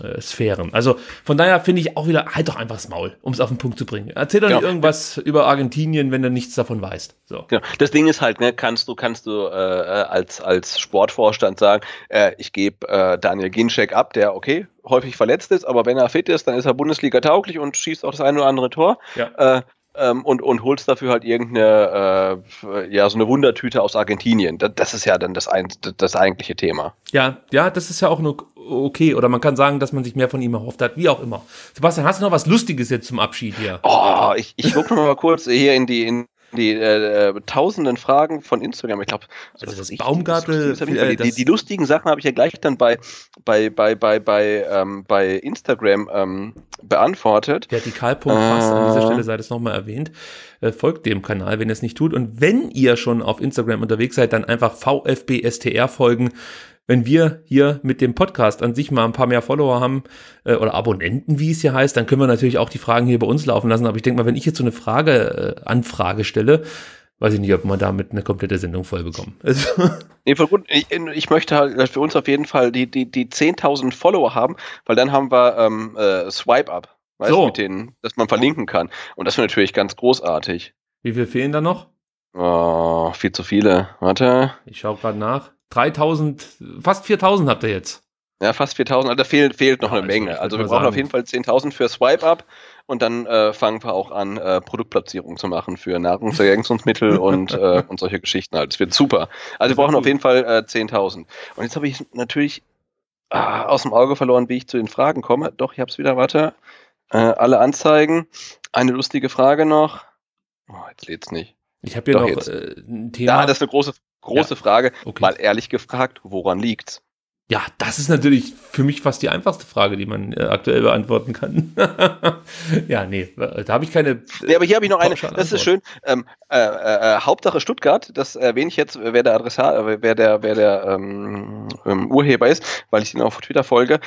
äh, Sphären. Also von daher finde ich auch wieder, halt doch einfach das Maul, um es auf den Punkt zu bringen. Erzähl doch genau. nicht irgendwas über Argentinien, wenn du nichts davon weißt. So. Genau. Das Ding ist halt, ne, kannst du, kannst du äh, als, als Sportvorstand sagen, äh, ich gebe äh, Daniel Ginczek ab, der okay, häufig verletzt ist, aber wenn er fit ist, dann ist er Bundesliga tauglich und schießt auch das eine oder andere Tor. Ja. Äh, ähm, und, und holst dafür halt irgendeine, äh, ja, so eine Wundertüte aus Argentinien. Das, das ist ja dann das, ein, das eigentliche Thema. Ja, ja, das ist ja auch eine okay. Oder man kann sagen, dass man sich mehr von ihm erhofft hat, wie auch immer. Sebastian, hast du noch was Lustiges jetzt zum Abschied hier? Oh, ich, ich guck noch mal kurz hier in die, in die äh, äh tausenden Fragen von Instagram. Ich glaube, also das, das ich, Baumgartel. Das, das äh, die, die, lustigen Sachen habe ich ja gleich dann bei, bei, bei, bei, bei, ähm, bei Instagram ähm, beantwortet. Vertikal.pass, äh, an dieser äh. Stelle sei das nochmal erwähnt. Äh, folgt dem Kanal, wenn ihr es nicht tut. Und wenn ihr schon auf Instagram unterwegs seid, dann einfach VFBSTR folgen wenn wir hier mit dem Podcast an sich mal ein paar mehr Follower haben äh, oder Abonnenten, wie es hier heißt, dann können wir natürlich auch die Fragen hier bei uns laufen lassen. Aber ich denke mal, wenn ich jetzt so eine Frage, äh, Anfrage stelle, weiß ich nicht, ob man damit eine komplette Sendung voll bekommen. Also, nee, voll gut. Ich, ich, möchte halt, für uns auf jeden Fall die, die, die 10.000 Follower haben, weil dann haben wir ähm, äh, Swipe Up, weißt, so. mit denen, dass man verlinken kann. Und das wäre natürlich ganz großartig. Wie viel fehlen da noch? Oh, viel zu viele. Warte. Ich schaue gerade nach. 3000, fast 4000 habt ihr jetzt. Ja, fast 4000, also da fehlt, fehlt noch ja, eine Menge. Also wir brauchen sagen. auf jeden Fall 10.000 für Swipe Up und dann äh, fangen wir auch an, äh, Produktplatzierung zu machen für Nahrungsergänzungsmittel und, äh, und solche Geschichten halt. Das wird super. Also wir brauchen auf jeden Fall äh, 10.000. Und jetzt habe ich natürlich ah, aus dem Auge verloren, wie ich zu den Fragen komme. Doch, ich habe es wieder, warte. Äh, alle Anzeigen. Eine lustige Frage noch. Oh, jetzt es nicht. Ich habe hier Doch, noch jetzt. Äh, ein Thema. Da, das ist eine große Frage. Große ja. Frage, okay. mal ehrlich gefragt, woran liegt's? Ja, das ist natürlich für mich fast die einfachste Frage, die man äh, aktuell beantworten kann. ja, nee, äh, da habe ich keine. Äh, nee, aber hier habe ich noch eine. Das ist schön. Ähm, äh, äh, äh, Hauptsache Stuttgart, das erwähne ich jetzt, wer der Adressat, wer der, wer der ähm, ähm, Urheber ist, weil ich ihn auf Twitter folge.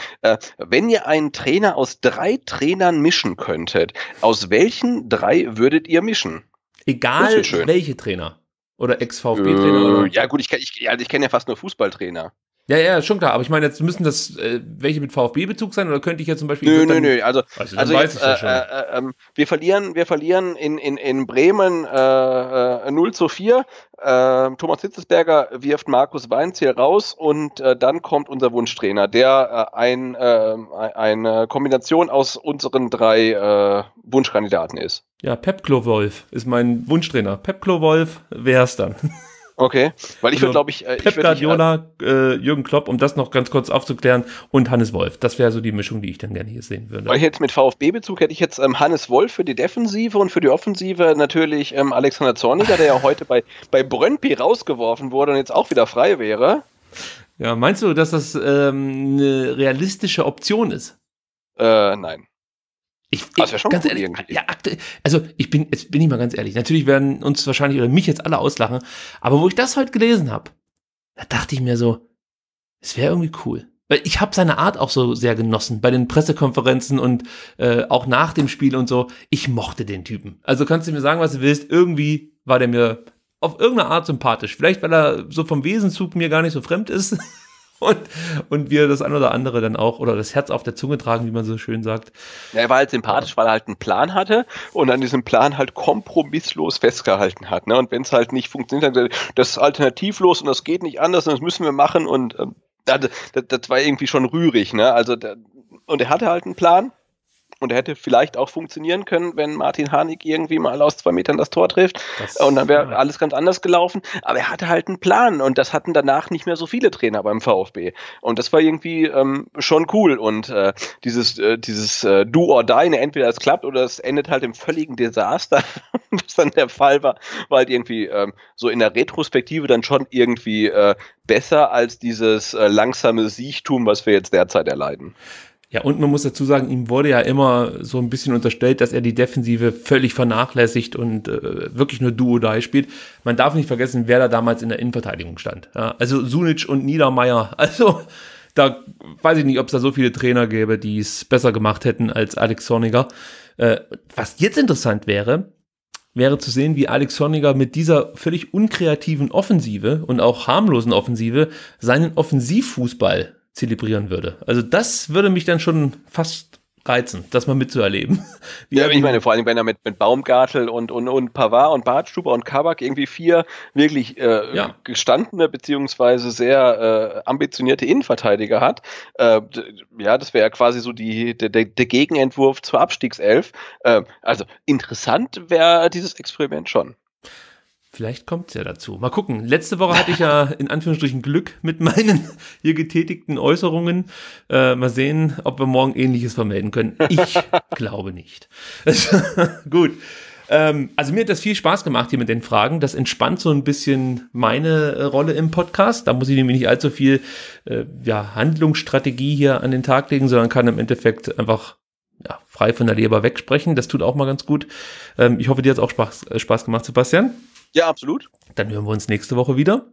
wenn ihr einen Trainer aus drei Trainern mischen könntet, aus welchen drei würdet ihr mischen? Egal welche Trainer. Oder Ex-VfB-Trainer? Äh, ja, gut, ich, ich, also ich kenne ja fast nur Fußballtrainer. Ja, ja, schon klar. Aber ich meine, jetzt müssen das äh, welche mit VfB-Bezug sein oder könnte ich ja zum Beispiel. Nö, nö, nö. Also, also, also jetzt, äh, äh, ähm, wir verlieren, wir verlieren in, in, in Bremen äh, 0 äh, zu 4. Ähm, Thomas Hitzesberger wirft Markus Weinz hier raus und äh, dann kommt unser Wunschtrainer, der äh, ähm, ein, eine Kombination aus unseren drei Wunschkandidaten ist. Ja, Pep Klo Wolf ist mein Wunschtrainer. Pep Klo Wolf, wer ist dann? Okay, weil ich also, würde, glaube ich, äh, Pep ich äh, Guardiola, äh, Jürgen Klopp, um das noch ganz kurz aufzuklären, und Hannes Wolf. Das wäre so die Mischung, die ich dann gerne hier sehen würde. Weil ich jetzt mit VfB-Bezug hätte ich jetzt ähm, Hannes Wolf für die Defensive und für die Offensive natürlich ähm, Alexander Zorniger, der ja heute bei, bei Brönnpi rausgeworfen wurde und jetzt auch wieder frei wäre. Ja, meinst du, dass das ähm, eine realistische Option ist? Äh, nein. Ich, ich schon ganz cool ehrlich, ja, also ich bin, jetzt bin ich mal ganz ehrlich, natürlich werden uns wahrscheinlich oder mich jetzt alle auslachen, aber wo ich das heute gelesen habe, da dachte ich mir so, es wäre irgendwie cool. Weil ich habe seine Art auch so sehr genossen bei den Pressekonferenzen und äh, auch nach dem Spiel und so. Ich mochte den Typen. Also kannst du mir sagen, was du willst. Irgendwie war der mir auf irgendeine Art sympathisch. Vielleicht, weil er so vom Wesenzug mir gar nicht so fremd ist. und, und wir das ein oder andere dann auch oder das Herz auf der Zunge tragen, wie man so schön sagt. Ja, er war halt sympathisch, weil er halt einen Plan hatte und an diesem Plan halt kompromisslos festgehalten hat. Ne? Und wenn es halt nicht funktioniert, dann gesagt, das ist alternativlos und das geht nicht anders und das müssen wir machen und ähm, das, das, war irgendwie schon rührig. Ne? Also, da, und er hatte halt einen Plan und er hätte vielleicht auch funktionieren können, wenn Martin Harnik irgendwie mal aus zwei Metern das Tor trifft. Das und dann wäre alles ganz anders gelaufen. Aber er hatte halt einen Plan und das hatten danach nicht mehr so viele Trainer beim VfB. Und das war irgendwie ähm, schon cool. Und äh, dieses, äh, dieses äh, Do or Die, ne, entweder es klappt oder es endet halt im völligen Desaster, was dann der Fall war, war halt irgendwie ähm, so in der Retrospektive dann schon irgendwie äh, besser als dieses äh, langsame Siechtum, was wir jetzt derzeit erleiden. Ja, und man muss dazu sagen, ihm wurde ja immer so ein bisschen unterstellt, dass er die Defensive völlig vernachlässigt und äh, wirklich nur Duo da spielt. Man darf nicht vergessen, wer da damals in der Innenverteidigung stand. Ja, also Sunic und Niedermeyer. Also da weiß ich nicht, ob es da so viele Trainer gäbe, die es besser gemacht hätten als Alex Zorniger. Äh, was jetzt interessant wäre, wäre zu sehen, wie Alex Zorniger mit dieser völlig unkreativen Offensive und auch harmlosen Offensive seinen Offensivfußball zelebrieren würde. Also das würde mich dann schon fast reizen, das mal mitzuerleben. ja, ich meine, vor allem, wenn er mit, mit Baumgartel und, und, und Pavard und Bartstuber und Kabak irgendwie vier wirklich äh, ja. gestandene beziehungsweise sehr äh, ambitionierte Innenverteidiger hat, äh, ja, das wäre ja quasi so die, der, der Gegenentwurf zur Abstiegself. Äh, also interessant wäre dieses Experiment schon. Vielleicht kommt es ja dazu. Mal gucken. Letzte Woche hatte ich ja in Anführungsstrichen Glück mit meinen hier getätigten Äußerungen. Äh, mal sehen, ob wir morgen ähnliches vermelden können. Ich glaube nicht. Gut. Ähm, also mir hat das viel Spaß gemacht hier mit den Fragen. Das entspannt so ein bisschen meine äh, Rolle im Podcast. Da muss ich nämlich nicht allzu viel äh, ja, Handlungsstrategie hier an den Tag legen, sondern kann im Endeffekt einfach ja, frei von der Leber wegsprechen. Das tut auch mal ganz gut. Ähm, ich hoffe, dir hat es auch Spaß, äh, Spaß gemacht, Sebastian. Ja, absolut. Dann hören wir uns nächste Woche wieder.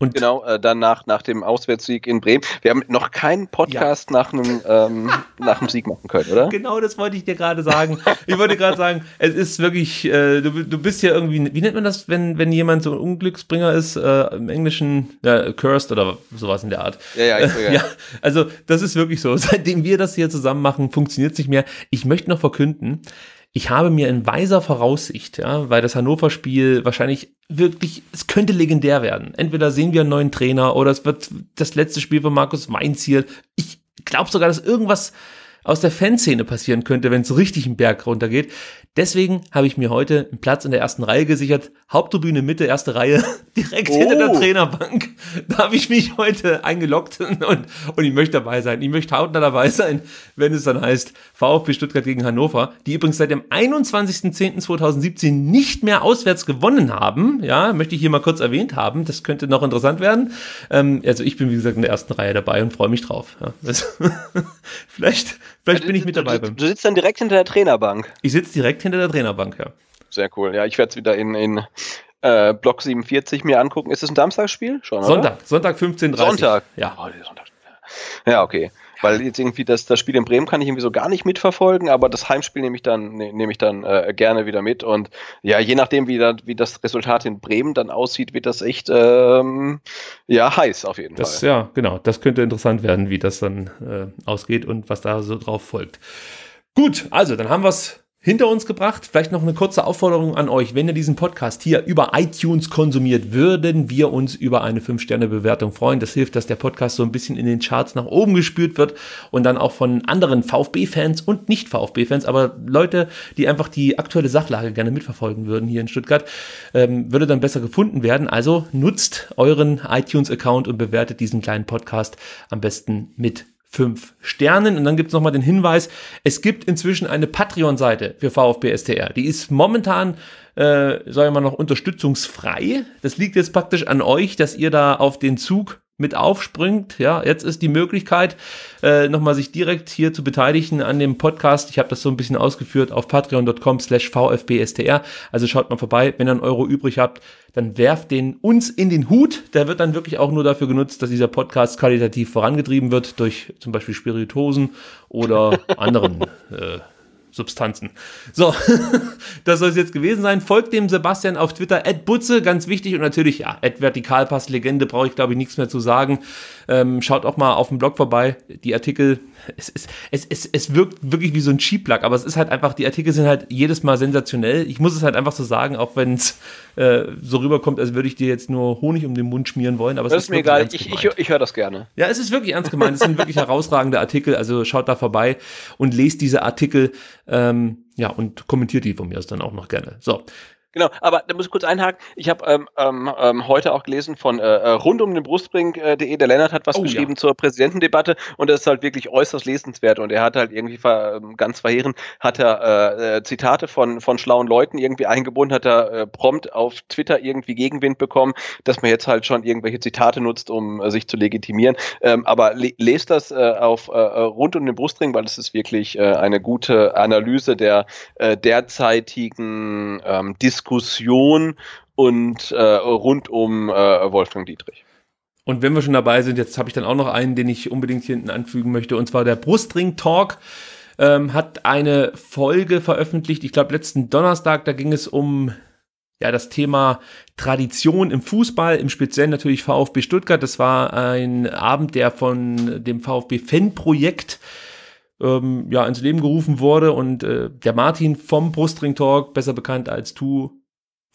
Und genau, äh, danach nach, dem Auswärtssieg in Bremen. Wir haben noch keinen Podcast ja. nach, einem, ähm, nach einem Sieg machen können, oder? Genau, das wollte ich dir gerade sagen. Ich wollte gerade sagen, es ist wirklich, äh, du, du bist ja irgendwie, wie nennt man das, wenn, wenn jemand so ein Unglücksbringer ist, äh, im Englischen, ja, cursed oder sowas in der Art. Ja, ja, ich, ja. ja. Also, das ist wirklich so. Seitdem wir das hier zusammen machen, funktioniert es nicht mehr. Ich möchte noch verkünden, ich habe mir in weiser Voraussicht, ja, weil das Hannover-Spiel wahrscheinlich wirklich, es könnte legendär werden. Entweder sehen wir einen neuen Trainer oder es wird das letzte Spiel von Markus Weinz hier. Ich glaube sogar, dass irgendwas aus der Fanszene passieren könnte, wenn es richtig einen Berg runtergeht. Deswegen habe ich mir heute einen Platz in der ersten Reihe gesichert. Haupttribüne Mitte, erste Reihe, direkt oh. hinter der Trainerbank. Da habe ich mich heute eingeloggt und, und ich möchte dabei sein. Ich möchte hautnah dabei sein, wenn es dann heißt, VfB Stuttgart gegen Hannover, die übrigens seit dem 21.10.2017 nicht mehr auswärts gewonnen haben. Ja, möchte ich hier mal kurz erwähnt haben. Das könnte noch interessant werden. Ähm, also ich bin, wie gesagt, in der ersten Reihe dabei und freue mich drauf. Ja, also, vielleicht vielleicht ja, bin ich mit dabei. Du, du sitzt dann direkt hinter der Trainerbank. Ich sitze direkt hinter der Trainerbank, ja. Sehr cool. Ja, ich werde es wieder in, in äh, Block 47 mir angucken. Ist es ein Samstagsspiel? Schon, Sonntag, Sonntag 15.30 Sonntag. Ja. Oh, Sonntag. Ja, okay. Weil jetzt irgendwie das, das Spiel in Bremen kann ich irgendwie so gar nicht mitverfolgen, aber das Heimspiel nehme ich dann, ne, nehme ich dann äh, gerne wieder mit. Und ja, je nachdem, wie, da, wie das Resultat in Bremen dann aussieht, wird das echt ähm, ja, heiß auf jeden das, Fall. Ja, genau. Das könnte interessant werden, wie das dann äh, ausgeht und was da so drauf folgt. Gut, also dann haben wir es hinter uns gebracht. Vielleicht noch eine kurze Aufforderung an euch. Wenn ihr diesen Podcast hier über iTunes konsumiert, würden wir uns über eine 5-Sterne-Bewertung freuen. Das hilft, dass der Podcast so ein bisschen in den Charts nach oben gespürt wird und dann auch von anderen VfB-Fans und nicht VfB-Fans, aber Leute, die einfach die aktuelle Sachlage gerne mitverfolgen würden hier in Stuttgart, ähm, würde dann besser gefunden werden. Also nutzt euren iTunes-Account und bewertet diesen kleinen Podcast am besten mit fünf Sternen. Und dann gibt es nochmal den Hinweis, es gibt inzwischen eine Patreon-Seite für VfB STR. Die ist momentan, äh, sagen wir mal, noch unterstützungsfrei. Das liegt jetzt praktisch an euch, dass ihr da auf den Zug mit aufspringt, ja, jetzt ist die Möglichkeit, äh, nochmal sich direkt hier zu beteiligen an dem Podcast. Ich habe das so ein bisschen ausgeführt auf patreon.com slash vfbstr. Also schaut mal vorbei, wenn ihr einen Euro übrig habt, dann werft den uns in den Hut. Der wird dann wirklich auch nur dafür genutzt, dass dieser Podcast qualitativ vorangetrieben wird durch zum Beispiel Spiritosen oder anderen äh, Substanzen. So, das soll es jetzt gewesen sein. Folgt dem Sebastian auf Twitter, Butze, ganz wichtig. Und natürlich, ja, Vertikalpass, Legende, brauche ich glaube ich nichts mehr zu sagen. Ähm, schaut auch mal auf dem Blog vorbei. Die Artikel es, ist, es, es, es wirkt wirklich wie so ein cheap luck aber es ist halt einfach, die Artikel sind halt jedes Mal sensationell. Ich muss es halt einfach so sagen, auch wenn es äh, so rüberkommt, als würde ich dir jetzt nur Honig um den Mund schmieren wollen. Aber das es ist ist mir egal, ich, ich, ich höre das gerne. Ja, es ist wirklich ernst gemeint. Es sind wirklich herausragende Artikel, also schaut da vorbei und lest diese Artikel. Ähm, ja, und kommentiert die von mir aus dann auch noch gerne. So, Genau, aber da muss ich kurz einhaken. Ich habe ähm, ähm, ähm heute auch gelesen von äh, äh rund um den Brustring.de, äh, der Lennart hat was oh, geschrieben ja. zur Präsidentendebatte und das ist halt wirklich äußerst lesenswert und er hat halt irgendwie ver, ähm, ganz verheerend, hat er äh, äh, Zitate von, von schlauen Leuten irgendwie eingebunden, hat er äh, prompt auf Twitter irgendwie Gegenwind bekommen, dass man jetzt halt schon irgendwelche Zitate nutzt, um sich zu legitimieren. Ähm, aber le lest das auf rund um den Brustring, weil es ist wirklich eine gute Analyse der derzeitigen ähm, Diskussion Diskussion und äh, rund um äh, Wolfgang Dietrich. Und wenn wir schon dabei sind, jetzt habe ich dann auch noch einen, den ich unbedingt hier hinten anfügen möchte, und zwar der Brustring Talk. Ähm, hat eine Folge veröffentlicht, ich glaube letzten Donnerstag, da ging es um ja, das Thema Tradition im Fußball, im Speziellen natürlich VfB Stuttgart. Das war ein Abend, der von dem VfB Fanprojekt Projekt äh, ähm, ja, ins Leben gerufen wurde. Und äh, der Martin vom Brustring Talk, besser bekannt als Tu.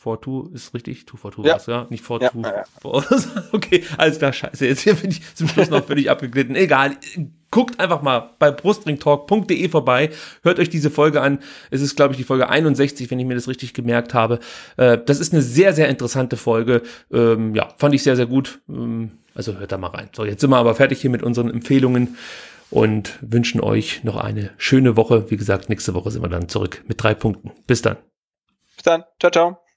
4-2 ist richtig, 2-4-2 ja. war's, ja? Nicht 4-2. Ja, ja. okay, alles klar, scheiße. Jetzt hier bin ich zum Schluss noch völlig abgeglitten. Egal, guckt einfach mal bei brustringtalk.de vorbei, hört euch diese Folge an. Es ist, glaube ich, die Folge 61, wenn ich mir das richtig gemerkt habe. Äh, das ist eine sehr, sehr interessante Folge. Ähm, ja, fand ich sehr, sehr gut. Ähm, also hört da mal rein. So, jetzt sind wir aber fertig hier mit unseren Empfehlungen und wünschen euch noch eine schöne Woche. Wie gesagt, nächste Woche sind wir dann zurück mit drei Punkten. Bis dann. Bis dann. Ciao, ciao.